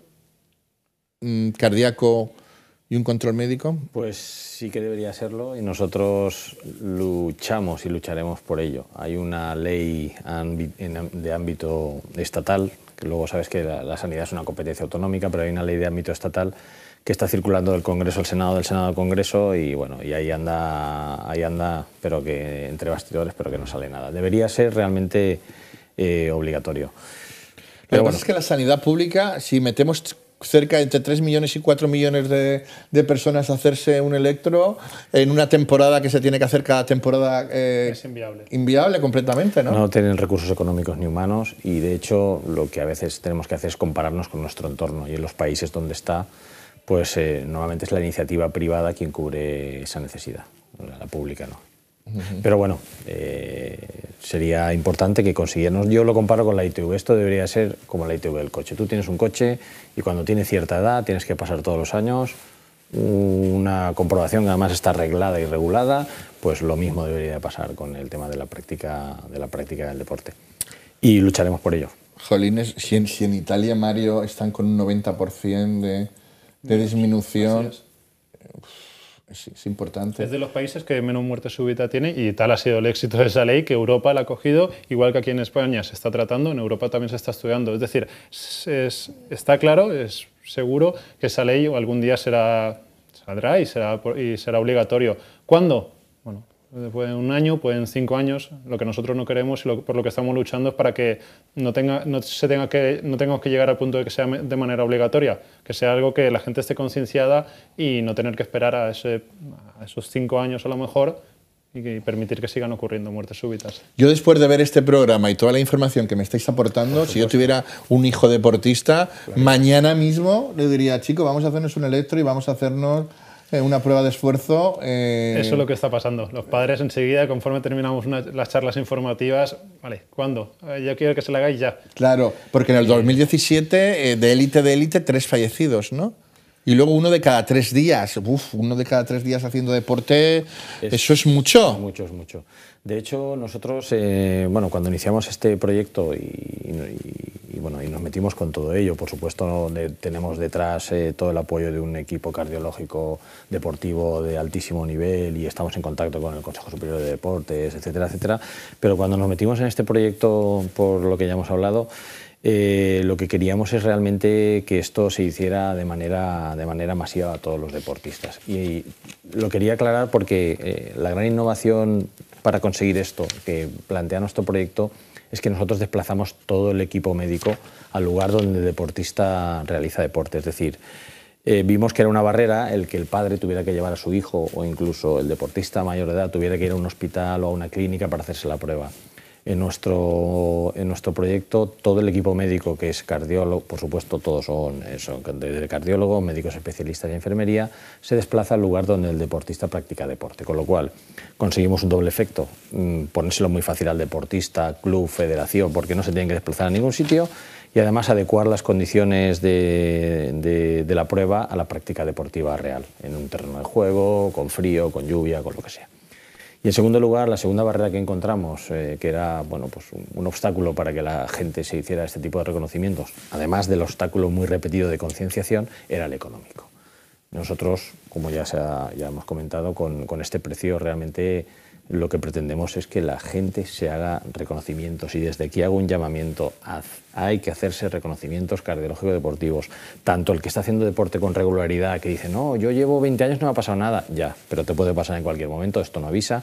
cardíaco y un control médico? Pues sí que debería serlo y nosotros luchamos y lucharemos por ello. Hay una ley de ámbito estatal, que luego sabes que la, sanidad es una competencia autonómica, pero hay una ley de ámbito estatal que está circulando del Congreso al Senado, del Senado al Congreso y bueno, y ahí anda, ahí anda, pero que entre bastidores, pero que no sale nada. Debería ser realmente eh, obligatorio. Lo que pasa es que la sanidad pública, si metemos cerca entre 3 millones y 4 millones de, personas hacerse un electro en una temporada que se tiene que hacer cada temporada. Eh, es inviable. Inviable completamente, ¿no? No tienen recursos económicos ni humanos y de hecho lo que a veces tenemos que hacer es compararnos con nuestro entorno y en los países donde está, pues eh, normalmente es la iniciativa privada quien cubre esa necesidad, la pública no. Pero bueno, eh, sería importante que consiguiéramos. Yo lo comparo con la ITV. Esto debería ser como la ITV del coche. Tú tienes un coche y cuando tiene cierta edad tienes que pasar todos los años una comprobación que además está reglada y regulada, pues lo mismo debería pasar con el tema de la práctica, de la práctica del deporte. Y lucharemos por ello. Jolines, si en, en Italia, Mario, están con un 90% de, disminución es, importante. Es de los países que menos muerte súbita tiene y tal ha sido el éxito de esa ley que Europa la ha cogido, igual que aquí en España se está tratando, en Europa también se está estudiando. Es decir, está claro, es seguro que esa ley algún día será, saldrá y será, y será obligatorio. ¿Cuándo? pueden un año, pueden cinco años. Lo que nosotros no queremos y por lo que estamos luchando es para que no, tenga, no, se tenga que no tengamos que llegar al punto de que sea de manera obligatoria, que sea algo que la gente esté concienciada y no tener que esperar a, esos cinco años a lo mejor y permitir que sigan ocurriendo muertes súbitas. Yo después de ver este programa y toda la información que me estáis aportando, si yo tuviera un hijo deportista, mañana mismo le diría, chico, vamos a hacernos un electro y vamos a hacernos eh, una prueba de esfuerzo. Eh, eso es lo que está pasando. Los padres enseguida, conforme terminamos las charlas informativas, vale, ¿cuándo? Eh, yo quiero que se la hagáis ya. Claro, porque en el 2017, de élite de élite, tres fallecidos, ¿no? Y luego uno de cada tres días. Uf, uno de cada tres días haciendo deporte, eso es mucho. mucho, es mucho. De hecho, nosotros, eh, bueno, cuando iniciamos este proyecto y, bueno, y nos metimos con todo ello, por supuesto tenemos detrás eh, todo el apoyo de un equipo cardiológico deportivo de altísimo nivel y estamos en contacto con el Consejo Superior de Deportes, etcétera, etcétera. Pero cuando nos metimos en este proyecto, por lo que ya hemos hablado, eh, lo que queríamos es realmente que esto se hiciera de manera, de manera masiva a todos los deportistas. Y, lo quería aclarar porque la gran innovación para conseguir esto que plantea nuestro proyecto es que nosotros desplazamos todo el equipo médico al lugar donde el deportista realiza deporte. Es decir, eh, vimos que era una barrera el que el padre tuviera que llevar a su hijo o incluso el deportista mayor de edad tuviera que ir a un hospital o a una clínica para hacerse la prueba en nuestro, en nuestro proyecto todo el equipo médico que es cardiólogo, por supuesto todos son, eh, son de cardiólogo, médicos especialistas de enfermería, se desplaza al lugar donde el deportista practica deporte, con lo cual conseguimos un doble efecto, mm, ponérselo muy fácil al deportista, club, federación, porque no se tienen que desplazar a ningún sitio y además adecuar las condiciones de, de la prueba a la práctica deportiva real, en un terreno de juego, con frío, con lluvia, con lo que sea. Y en segundo lugar, la segunda barrera que encontramos, eh, que era bueno, pues un, obstáculo para que la gente se hiciera este tipo de reconocimientos, además del obstáculo muy repetido de concienciación, era el económico. Nosotros, como ya, se hemos comentado, con, con este precio realmente lo que pretendemos es que la gente se haga reconocimientos y desde aquí hago un llamamiento, hay que hacerse reconocimientos cardiológicos deportivos, tanto el que está haciendo deporte con regularidad, que dice, no, yo llevo 20 años, no me ha pasado nada, ya, pero te puede pasar en cualquier momento, esto no avisa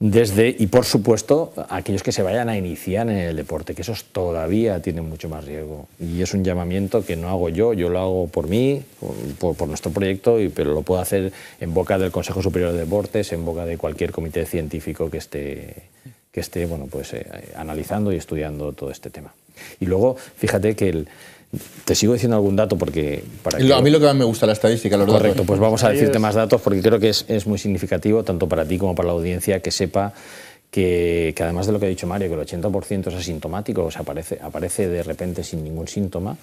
desde, y por supuesto, aquellos que se vayan a iniciar en el deporte, que esos todavía tienen mucho más riesgo. Y es un llamamiento que no hago yo, yo lo hago por mí, por, nuestro proyecto, pero lo puedo hacer en boca del Consejo Superior de Deportes, en boca de cualquier comité científico que esté, que esté bueno, pues, eh, analizando y estudiando todo este tema. Y luego, fíjate que el te sigo diciendo algún dato porque... A mí lo que más me gusta la estadística, los Correcto, pues vamos a decirte más datos porque creo que es, muy significativo tanto para ti como para la audiencia que sepa que, además de lo que ha dicho Mario, que el 80% es asintomático, o sea, aparece, aparece de repente sin ningún síntoma,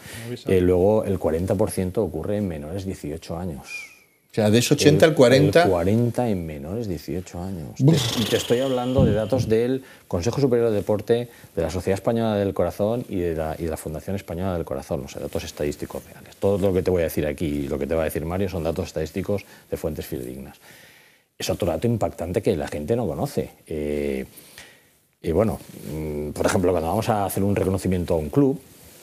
eh, luego el 40% ocurre en menores de 18 años. O sea, de esos 80 al 40. 40 en menores 18 años. Te, te, estoy hablando de datos del Consejo Superior de Deporte, de la Sociedad Española del Corazón y de, la, Fundación Española del Corazón, o sea, datos estadísticos reales. Todo lo que te voy a decir aquí y lo que te va a decir Mario son datos estadísticos de fuentes fidedignas. Es otro dato impactante que la gente no conoce. Eh, y bueno, mm, por ejemplo, cuando vamos a hacer un reconocimiento a un club,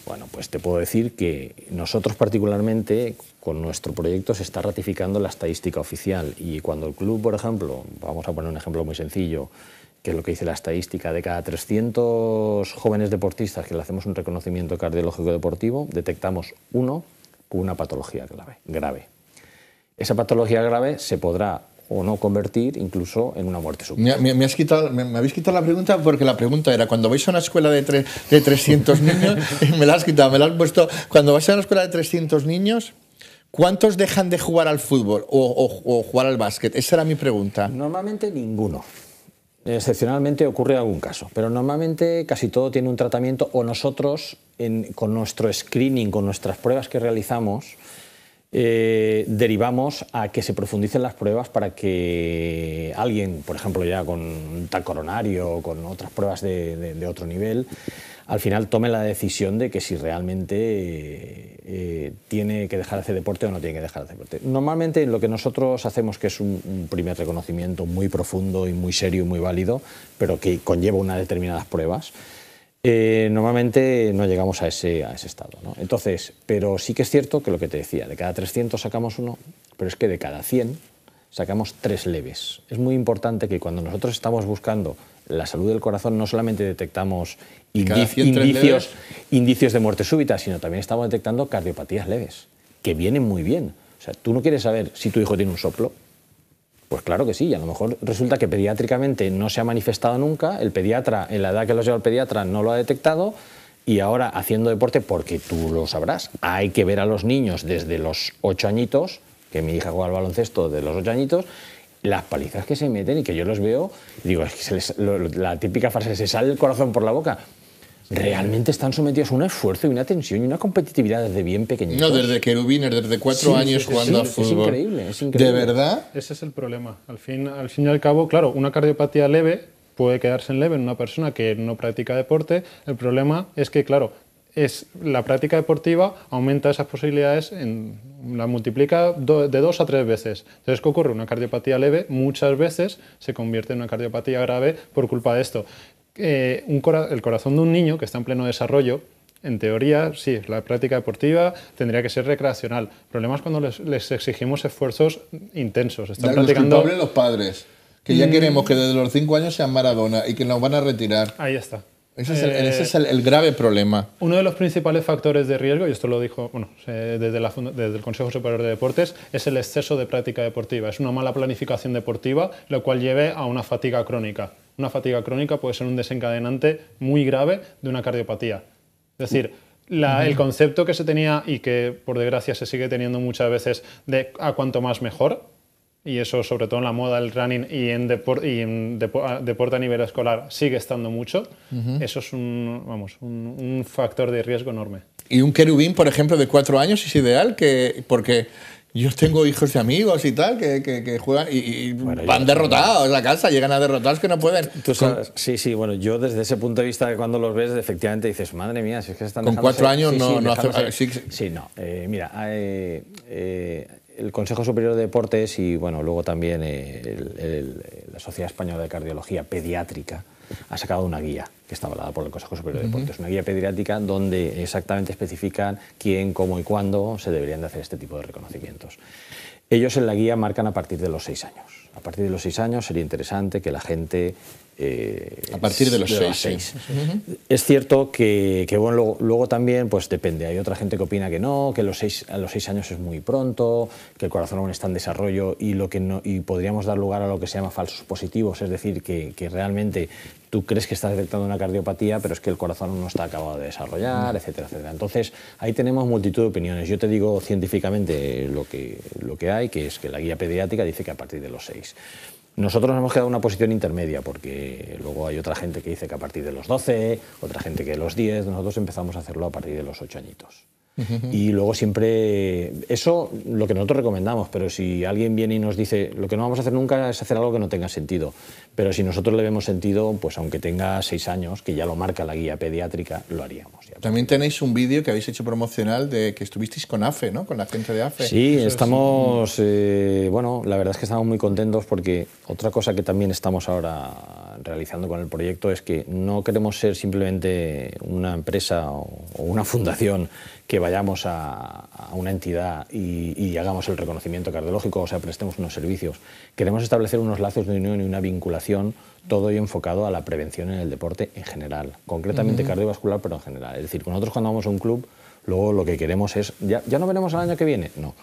bueno, pues te puedo decir que nosotros particularmente con nuestro proyecto se está ratificando la estadística oficial y cuando el club, por ejemplo, vamos a poner un ejemplo muy sencillo, que es lo que dice la estadística, de cada 300 jóvenes deportistas que le hacemos un reconocimiento cardiológico deportivo, detectamos uno con una patología grave. grave. Esa patología grave se podrá o no convertir incluso en una muerte súbita. Me, me, has quitado, me, habéis quitado la pregunta porque la pregunta era, cuando vais a una escuela de, de 300 niños, me me has puesto, cuando vais a una escuela de 300 niños, ¿cuántos dejan de jugar al fútbol o, jugar al básquet? Esa era mi pregunta. Normalmente ninguno. Excepcionalmente ocurre algún caso, pero normalmente casi todo tiene un tratamiento o nosotros con nuestro screening, con nuestras pruebas que realizamos, eh, derivamos a que se profundicen las pruebas para que alguien, por ejemplo, ya con un tal coronario o con otras pruebas de, otro nivel, al final tome la decisión de que si realmente eh, eh, tiene que dejar de hacer deporte o no tiene que dejar de hacer deporte. Normalmente lo que nosotros hacemos, que es un primer reconocimiento muy profundo y muy serio y muy válido, pero que conlleva unas determinadas pruebas, eh, normalmente no llegamos a ese, a ese estado. ¿no? Entonces, pero sí que es cierto que lo que te decía, de cada 300 sacamos uno, pero es que de cada 100 sacamos tres leves. Es muy importante que cuando nosotros estamos buscando la salud del corazón, no solamente detectamos indicios, indicios de muerte súbita, sino también estamos detectando cardiopatías leves, que vienen muy bien. O sea, tú no quieres saber si tu hijo tiene un soplo, pues claro que sí, y a lo mejor resulta que pediátricamente no se ha manifestado nunca, el pediatra, en la edad que lo lleva el pediatra, no lo ha detectado, y ahora haciendo deporte, porque tú lo sabrás, hay que ver a los niños desde los ocho añitos, que mi hija juega al baloncesto de los ocho añitos, las palizas que se meten y que yo los veo, digo, es que la típica frase, se sale el corazón por la boca realmente están sometidos a un esfuerzo y una tensión y una competitividad desde bien pequeñitos. No, desde querubines, desde cuatro años jugando fútbol. Es increíble, es increíble. ¿De verdad? Ese es el problema. Al fin, al fin y al cabo, claro, una cardiopatía leve puede quedarse en leve en una persona que no practica deporte. El problema es que, claro, es la práctica deportiva aumenta esas posibilidades, en, la multiplica de dos a tres veces. Entonces, ¿qué ocurre? Una cardiopatía leve muchas veces se convierte en una cardiopatía grave por culpa de esto eh, un el corazón de un niño que está en pleno desarrollo, en teoría, sí, la práctica deportiva tendría que ser recreacional. El problema es cuando les, exigimos esfuerzos intensos. Están los los padres, que ya mm. queremos que desde los 5 años sean Maradona y que nos van a retirar. Ahí está. Ese es, el, grave problema. Uno de los principales factores de riesgo, y esto lo dijo eh, desde, el Consejo Superior de Deportes, es el exceso de práctica deportiva. Es una mala planificación deportiva, lo cual lleve a una fatiga crónica. Una fatiga crónica puede ser un desencadenante muy grave de una cardiopatía. Es decir, el concepto que se tenía y que por desgracia se sigue teniendo muchas veces de a cuanto más mejor, y eso sobre todo en la moda, del running y en, deporte y en ah, deporte a nivel escolar sigue estando mucho, eso es un, vamos, un, factor de riesgo enorme. Y un querubín, por ejemplo, de cuatro años es ideal, que, porque yo tengo hijos y amigos y tal que, que, juegan y, van derrotados la la casa, llegan a derrotados que no pueden. Sí, sí, bueno, yo desde ese punto de vista que cuando los ves efectivamente dices, madre mía, si es que están... Con cuatro años no, no hace... Sí, sí, no, eh, mira, eh, eh el Consejo Superior de Deportes y bueno, luego también eh, la Sociedad Española de Cardiología Pediátrica ha sacado una guía que está avalada por el Consejo Superior de Deportes, una guía pediátrica donde exactamente especifican quién, cómo y cuándo se deberían de hacer este tipo de reconocimientos. Ellos en la guía marcan a partir de los seis años. A partir de los seis años sería interesante que la gente eh, a partir de los seis. Es cierto que, luego, también pues depende. Hay otra gente que opina que no, que los a los seis años es muy pronto, que el corazón aún está en desarrollo y, lo que podríamos dar lugar a lo que se llama falsos positivos, es decir, que, realmente tú crees que estás detectando una cardiopatía, pero es que el corazón aún no está acabado de desarrollar, etcétera, etcétera. Entonces, ahí tenemos multitud de opiniones. Yo te digo científicamente lo que, lo que hay, que es que la guía pediátrica dice que a partir de los seis. Nosotros nos hemos quedado en una posición intermedia, porque luego hay otra gente que dice que a partir de los 12, otra gente que de los 10, nosotros empezamos a hacerlo a partir de los 8 añitos. Y luego siempre, eso lo que nosotros recomendamos, pero si alguien viene y nos dice, lo que no vamos a hacer nunca es hacer algo que no tenga sentido, pero si nosotros le vemos sentido, pues aunque tenga seis años, que ya lo marca la guía pediátrica, lo haríamos. También tenéis un vídeo que habéis hecho promocional de que estuvisteis con AFE, ¿no? Con la gente de AFE. Sí, estamos, eh, bueno, la verdad es que estamos muy contentos porque otra cosa que también estamos ahora realizando con el proyecto es que no queremos ser simplemente una empresa o, una fundación que vayamos a, una entidad y, hagamos el reconocimiento cardiológico, o sea, prestemos unos servicios. Queremos establecer unos lazos de unión y una vinculación, todo enfocado a la prevención en el deporte en general, concretamente cardiovascular, pero en general. Es decir, nosotros cuando vamos a un club, luego lo que queremos es, ya, ya no veremos el año que viene, no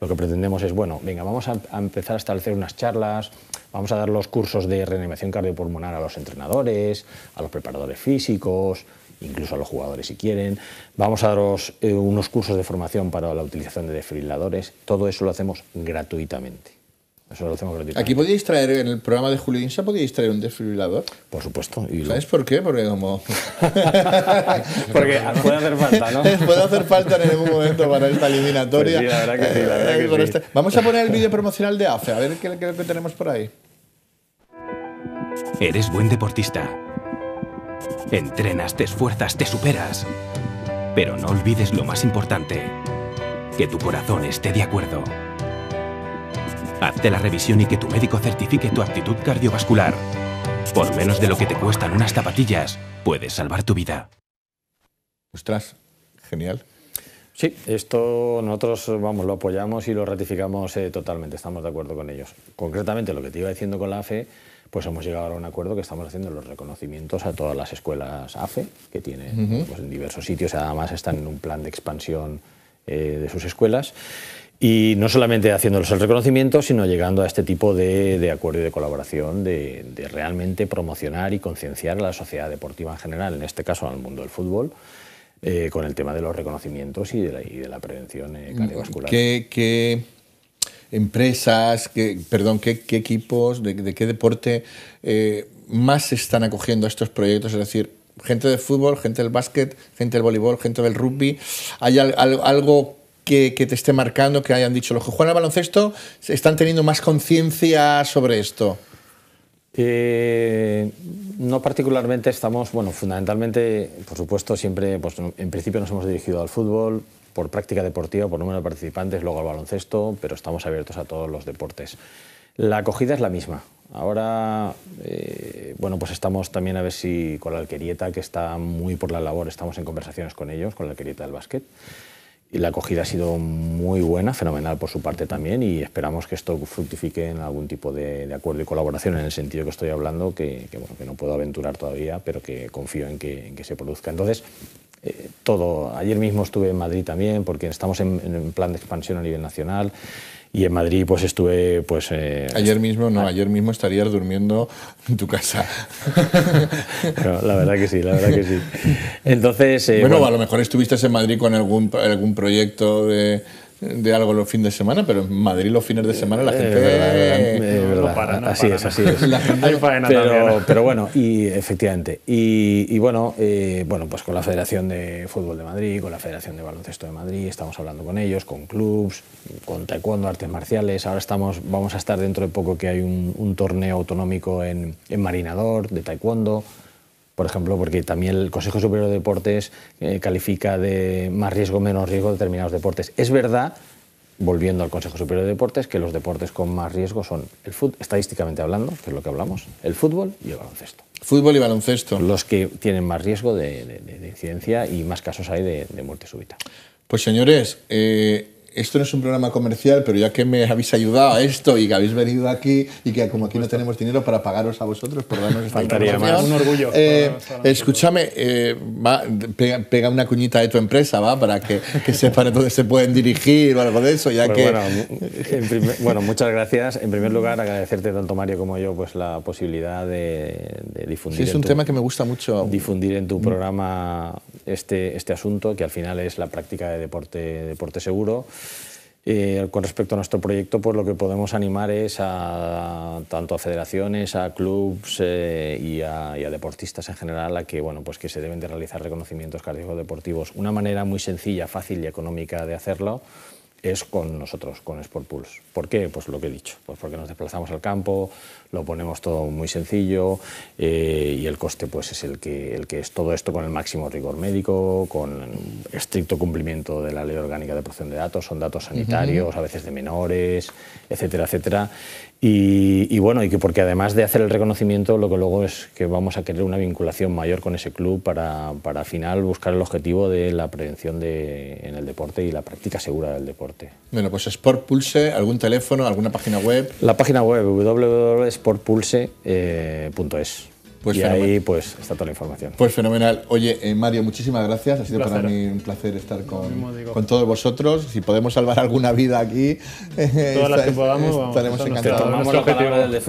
lo que pretendemos es, bueno, venga, vamos em-, a, empezar a establecer unas charlas, vamos a dar los cursos de reanimación cardiopulmonar a los entrenadores, a los preparadores físicos, incluso a los jugadores si quieren. Vamos a dar eh, unos cursos de formación para la utilización de desfibriladores. Todo eso lo hacemos gratuitamente. Aquí podíais traer, en el programa de Julio Insa, podíais traer un desfibrilador. Por supuesto. Y ¿Sabes por qué? Porque como... Porque puede hacer falta, ¿no? puede hacer falta en algún momento para esta eliminatoria. Pues la verdad que sí, la eh, este- Vamos a poner el vídeo promocional de AFE, a ver qué, qué tenemos por ahí. Eres buen deportista. Entrenas, te esfuerzas, te superas. Pero no olvides lo más importante, que tu corazón esté de acuerdo. Hazte la revisión y que tu médico certifique tu actitud cardiovascular. Por menos de lo que te cuestan unas zapatillas, puedes salvar tu vida. Ostras, genial. Sí, esto nosotros vamos, lo apoyamos y lo ratificamos eh, totalmente, estamos de acuerdo con ellos. Concretamente, lo que te iba diciendo con la AFE, pues hemos llegado a un acuerdo que estamos haciendo los reconocimientos a todas las escuelas AFE, que tienen pues, en diversos sitios, además están en un plan de expansión eh, de sus escuelas. Y no solamente haciéndoles el reconocimiento, sino llegando a este tipo de, de acuerdo y de colaboración, de, realmente promocionar y concienciar a la sociedad deportiva en general, en este caso al mundo del fútbol, eh, con el tema de los reconocimientos y de la, prevención eh, mm, cardiovascular. ¿Qué, empresas, qué, perdón, qué, equipos, de, qué deporte eh, más se están acogiendo a estos proyectos? Es decir, gente del fútbol, gente del básquet, gente del voleibol, gente del rugby. ¿Hay algo que, te esté marcando, que hayan dicho los que juegan al baloncesto, están teniendo más conciencia sobre esto? Eh, no particularmente estamos, bueno, fundamentalmente, por supuesto, siempre, pues, en principio nos hemos dirigido al fútbol, por práctica deportiva, por número de participantes, luego al baloncesto, pero estamos abiertos a todos los deportes. La acogida es la misma. Ahora, eh, bueno, pues estamos también a ver si con la Alquerieta, que está muy por la labor, estamos en conversaciones con ellos, con la Alquerieta del básquet la acogida ha sido muy buena, fenomenal por su parte también, y esperamos que esto fructifique en algún tipo de, acuerdo y colaboración en el sentido que estoy hablando, que, no puedo aventurar todavía, pero que confío en que, se produzca. Entonces, eh, todo. Ayer mismo estuve en Madrid también, porque estamos en, en plan de expansión a nivel nacional y en Madrid pues estuve pues... Eh, ayer mismo, no, ah. ayer mismo estarías durmiendo en tu casa. la verdad que sí, la verdad que sí. Entonces... Eh, bueno, a lo mejor estuviste en Madrid con algún, algún proyecto de de algo los fines de semana, pero en Madrid los fines de semana la gente... Eh, así es, así es. pero, bueno, y efectivamente. Y, bueno, eh, bueno, pues con la Federación de Fútbol de Madrid, con la Federación de Baloncesto de Madrid, estamos hablando con ellos, con clubs, con taekwondo, artes marciales. Ahora estamos, vamos a estar dentro de poco que hay un, torneo autonómico en, en Marinador de taekwondo por ejemplo, porque también el Consejo Superior de Deportes eh, califica de más riesgo, menos riesgo determinados deportes. Es verdad, volviendo al Consejo Superior de Deportes, que los deportes con más riesgo son el fútbol, estadísticamente hablando, que es lo que hablamos, el fútbol y el baloncesto. Fútbol y baloncesto. Los que tienen más riesgo de, incidencia y más casos hay de, muerte súbita. Pues señores, eh, esto no es un programa comercial, pero ya que me habéis ayudado a esto y que habéis venido aquí y que como aquí no tenemos dinero para pagaros a vosotros por darnos esta Faltaría Un orgullo. Eh, escúchame, eh, pega, una cuñita de tu empresa, ¿va? Para que, que sepan dónde se pueden dirigir o algo de eso, ya pues que... Bueno, muchas gracias. En primer lugar, agradecerte tanto Mario como yo pues la posibilidad de, difundir... Sí, es un tema que me gusta mucho. Difundir en tu mm. programa este, este asunto, que al final es la práctica de deporte, deporte seguro. Eh, con respecto a nuestro proyecto, pues lo que podemos animar es a, tanto a federaciones, a clubs eh, y, a, deportistas en general a que, bueno, pues que se deben de realizar reconocimientos cardíacos deportivos Una manera muy sencilla, fácil y económica de hacerlo es con nosotros, con Sport ¿Por qué? Pues lo que he dicho, pues porque nos desplazamos al campo, lo ponemos todo muy sencillo eh, y el coste pues es el que, el que es todo esto con el máximo rigor médico, con estricto cumplimiento de la ley orgánica de protección de datos, son datos sanitarios, a veces de menores, etcétera, etcétera. Y, bueno, y que porque además de hacer el reconocimiento, lo que luego es que vamos a querer una vinculación mayor con ese club para, para al final buscar el objetivo de la prevención de, en el deporte y la práctica segura del deporte. Bueno, pues Sport Pulse, algún teléfono, alguna página web. La página web www por pulse.es eh, pues y ahí pues está toda la información. Pues fenomenal. Oye, eh, Mario, muchísimas gracias. Ha sido para mí un placer estar con, todos vosotros. Si podemos salvar alguna vida aquí, todas las que estaremos encantados. del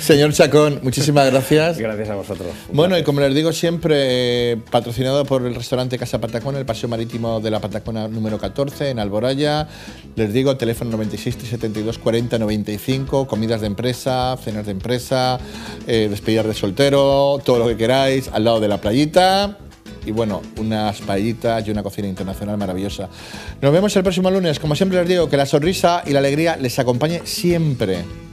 Señor Chacón, muchísimas gracias. Gracias a vosotros. Bueno, y como les digo siempre, patrocinado por el restaurante Casa Patacona, el Paseo Marítimo de la Patacona número 14 en Alboraya. Les digo, teléfono 96 72 40 95, comidas de empresa, cenas de empresa eh, de soltero, todo lo que queráis, al lado de la playita. Y bueno, unas paellitas y una cocina internacional maravillosa. Nos vemos el próximo lunes. Como siempre les digo, que la sonrisa y la alegría les acompañe siempre.